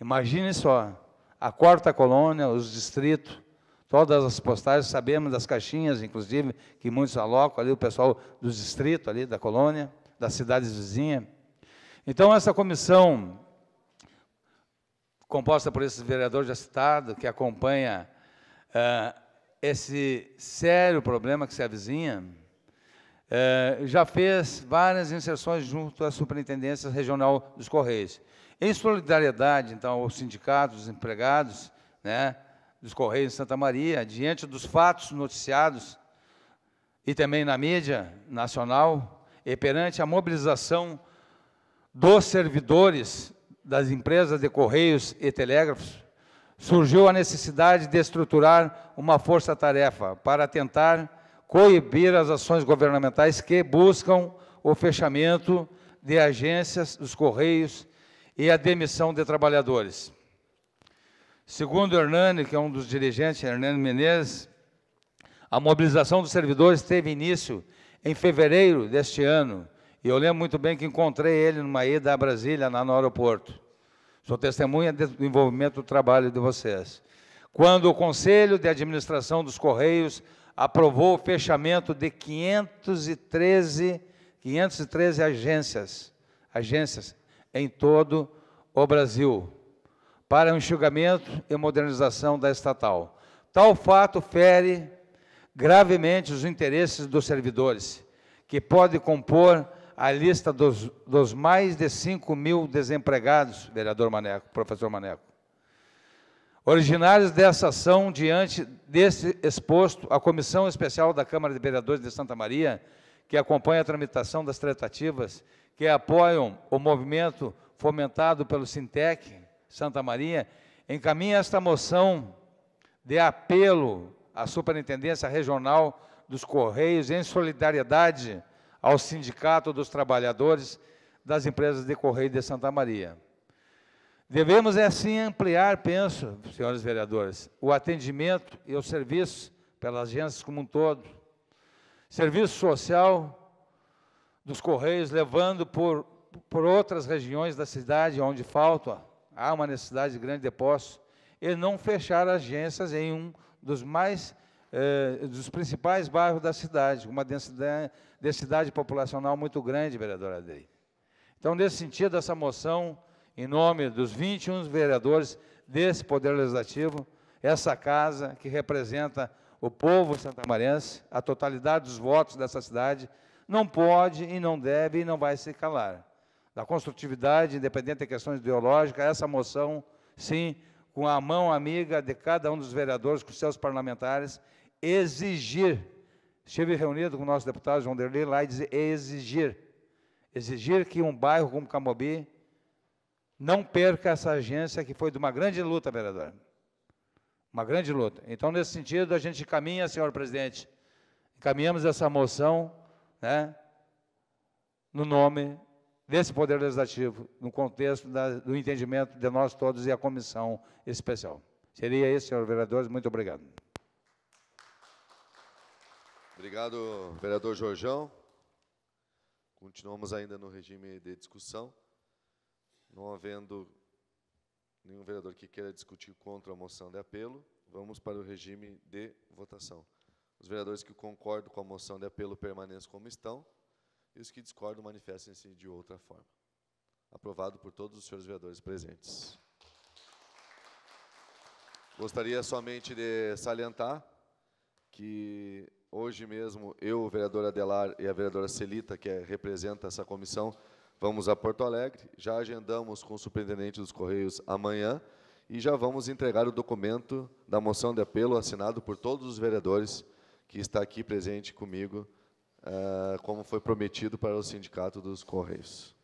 Imagine só, a quarta colônia, os distritos, Todas as postagens, sabemos das caixinhas, inclusive, que muitos alocam ali, o pessoal do distrito ali, da colônia, das cidades vizinhas. Então, essa comissão, composta por esse vereador já citado, que acompanha uh, esse sério problema que se avizinha, é, já fez várias inserções junto à Superintendência Regional dos Correios. Em solidariedade, então, aos sindicatos, dos empregados, né, dos Correios de Santa Maria, diante dos fatos noticiados e também na mídia nacional, e perante a mobilização dos servidores das empresas de Correios e Telégrafos, surgiu a necessidade de estruturar uma força-tarefa para tentar coibir as ações governamentais que buscam o fechamento de agências dos Correios e a demissão de trabalhadores. Segundo Hernani, que é um dos dirigentes, Hernani Menezes, a mobilização dos servidores teve início em fevereiro deste ano. E eu lembro muito bem que encontrei ele numa ida a Brasília, lá no aeroporto. Sou testemunha do envolvimento do trabalho de vocês. Quando o Conselho de Administração dos Correios aprovou o fechamento de 513, 513 agências, agências em todo o Brasil para o enxugamento e modernização da estatal. Tal fato fere gravemente os interesses dos servidores, que pode compor a lista dos, dos mais de 5 mil desempregados, vereador Maneco, professor Maneco. Originários dessa ação, diante desse exposto, a Comissão Especial da Câmara de Vereadores de Santa Maria, que acompanha a tramitação das tratativas, que apoiam o movimento fomentado pelo Sintec, Santa Maria, encaminha esta moção de apelo à Superintendência Regional dos Correios em solidariedade ao Sindicato dos Trabalhadores das Empresas de Correio de Santa Maria. Devemos, é assim, ampliar, penso, senhores vereadores, o atendimento e o serviço pelas agências como um todo. Serviço social dos Correios, levando por, por outras regiões da cidade onde falta há uma necessidade grande de e não fechar agências em um dos mais eh, dos principais bairros da cidade, com uma densidade, densidade populacional muito grande, vereadora Adri. Então, nesse sentido, essa moção, em nome dos 21 vereadores desse Poder Legislativo, essa casa que representa o povo santamarense, a totalidade dos votos dessa cidade, não pode e não deve e não vai se calar da construtividade, independente de questões ideológicas, essa moção, sim, com a mão amiga de cada um dos vereadores, com seus parlamentares, exigir. Estive reunido com o nosso deputado João Derlei lá e dizer, exigir. Exigir que um bairro como Camobi não perca essa agência que foi de uma grande luta, vereador. Uma grande luta. Então, nesse sentido, a gente caminha, senhor presidente, encaminhamos essa moção né, no nome desse Poder Legislativo, no contexto da, do entendimento de nós todos e a comissão especial. Seria isso, senhor vereadores Muito obrigado. Obrigado, vereador Jorjão. Continuamos ainda no regime de discussão. Não havendo nenhum vereador que queira discutir contra a moção de apelo, vamos para o regime de votação. Os vereadores que concordam com a moção de apelo permaneçam como estão e os que discordam manifestem-se de outra forma. Aprovado por todos os senhores vereadores presentes. Gostaria somente de salientar que hoje mesmo eu, o vereador Adelar e a vereadora Celita, que é, representa essa comissão, vamos a Porto Alegre. Já agendamos com o superintendente dos Correios amanhã e já vamos entregar o documento da moção de apelo assinado por todos os vereadores que está aqui presente comigo eh, como foi prometido para o Sindicato dos Correios.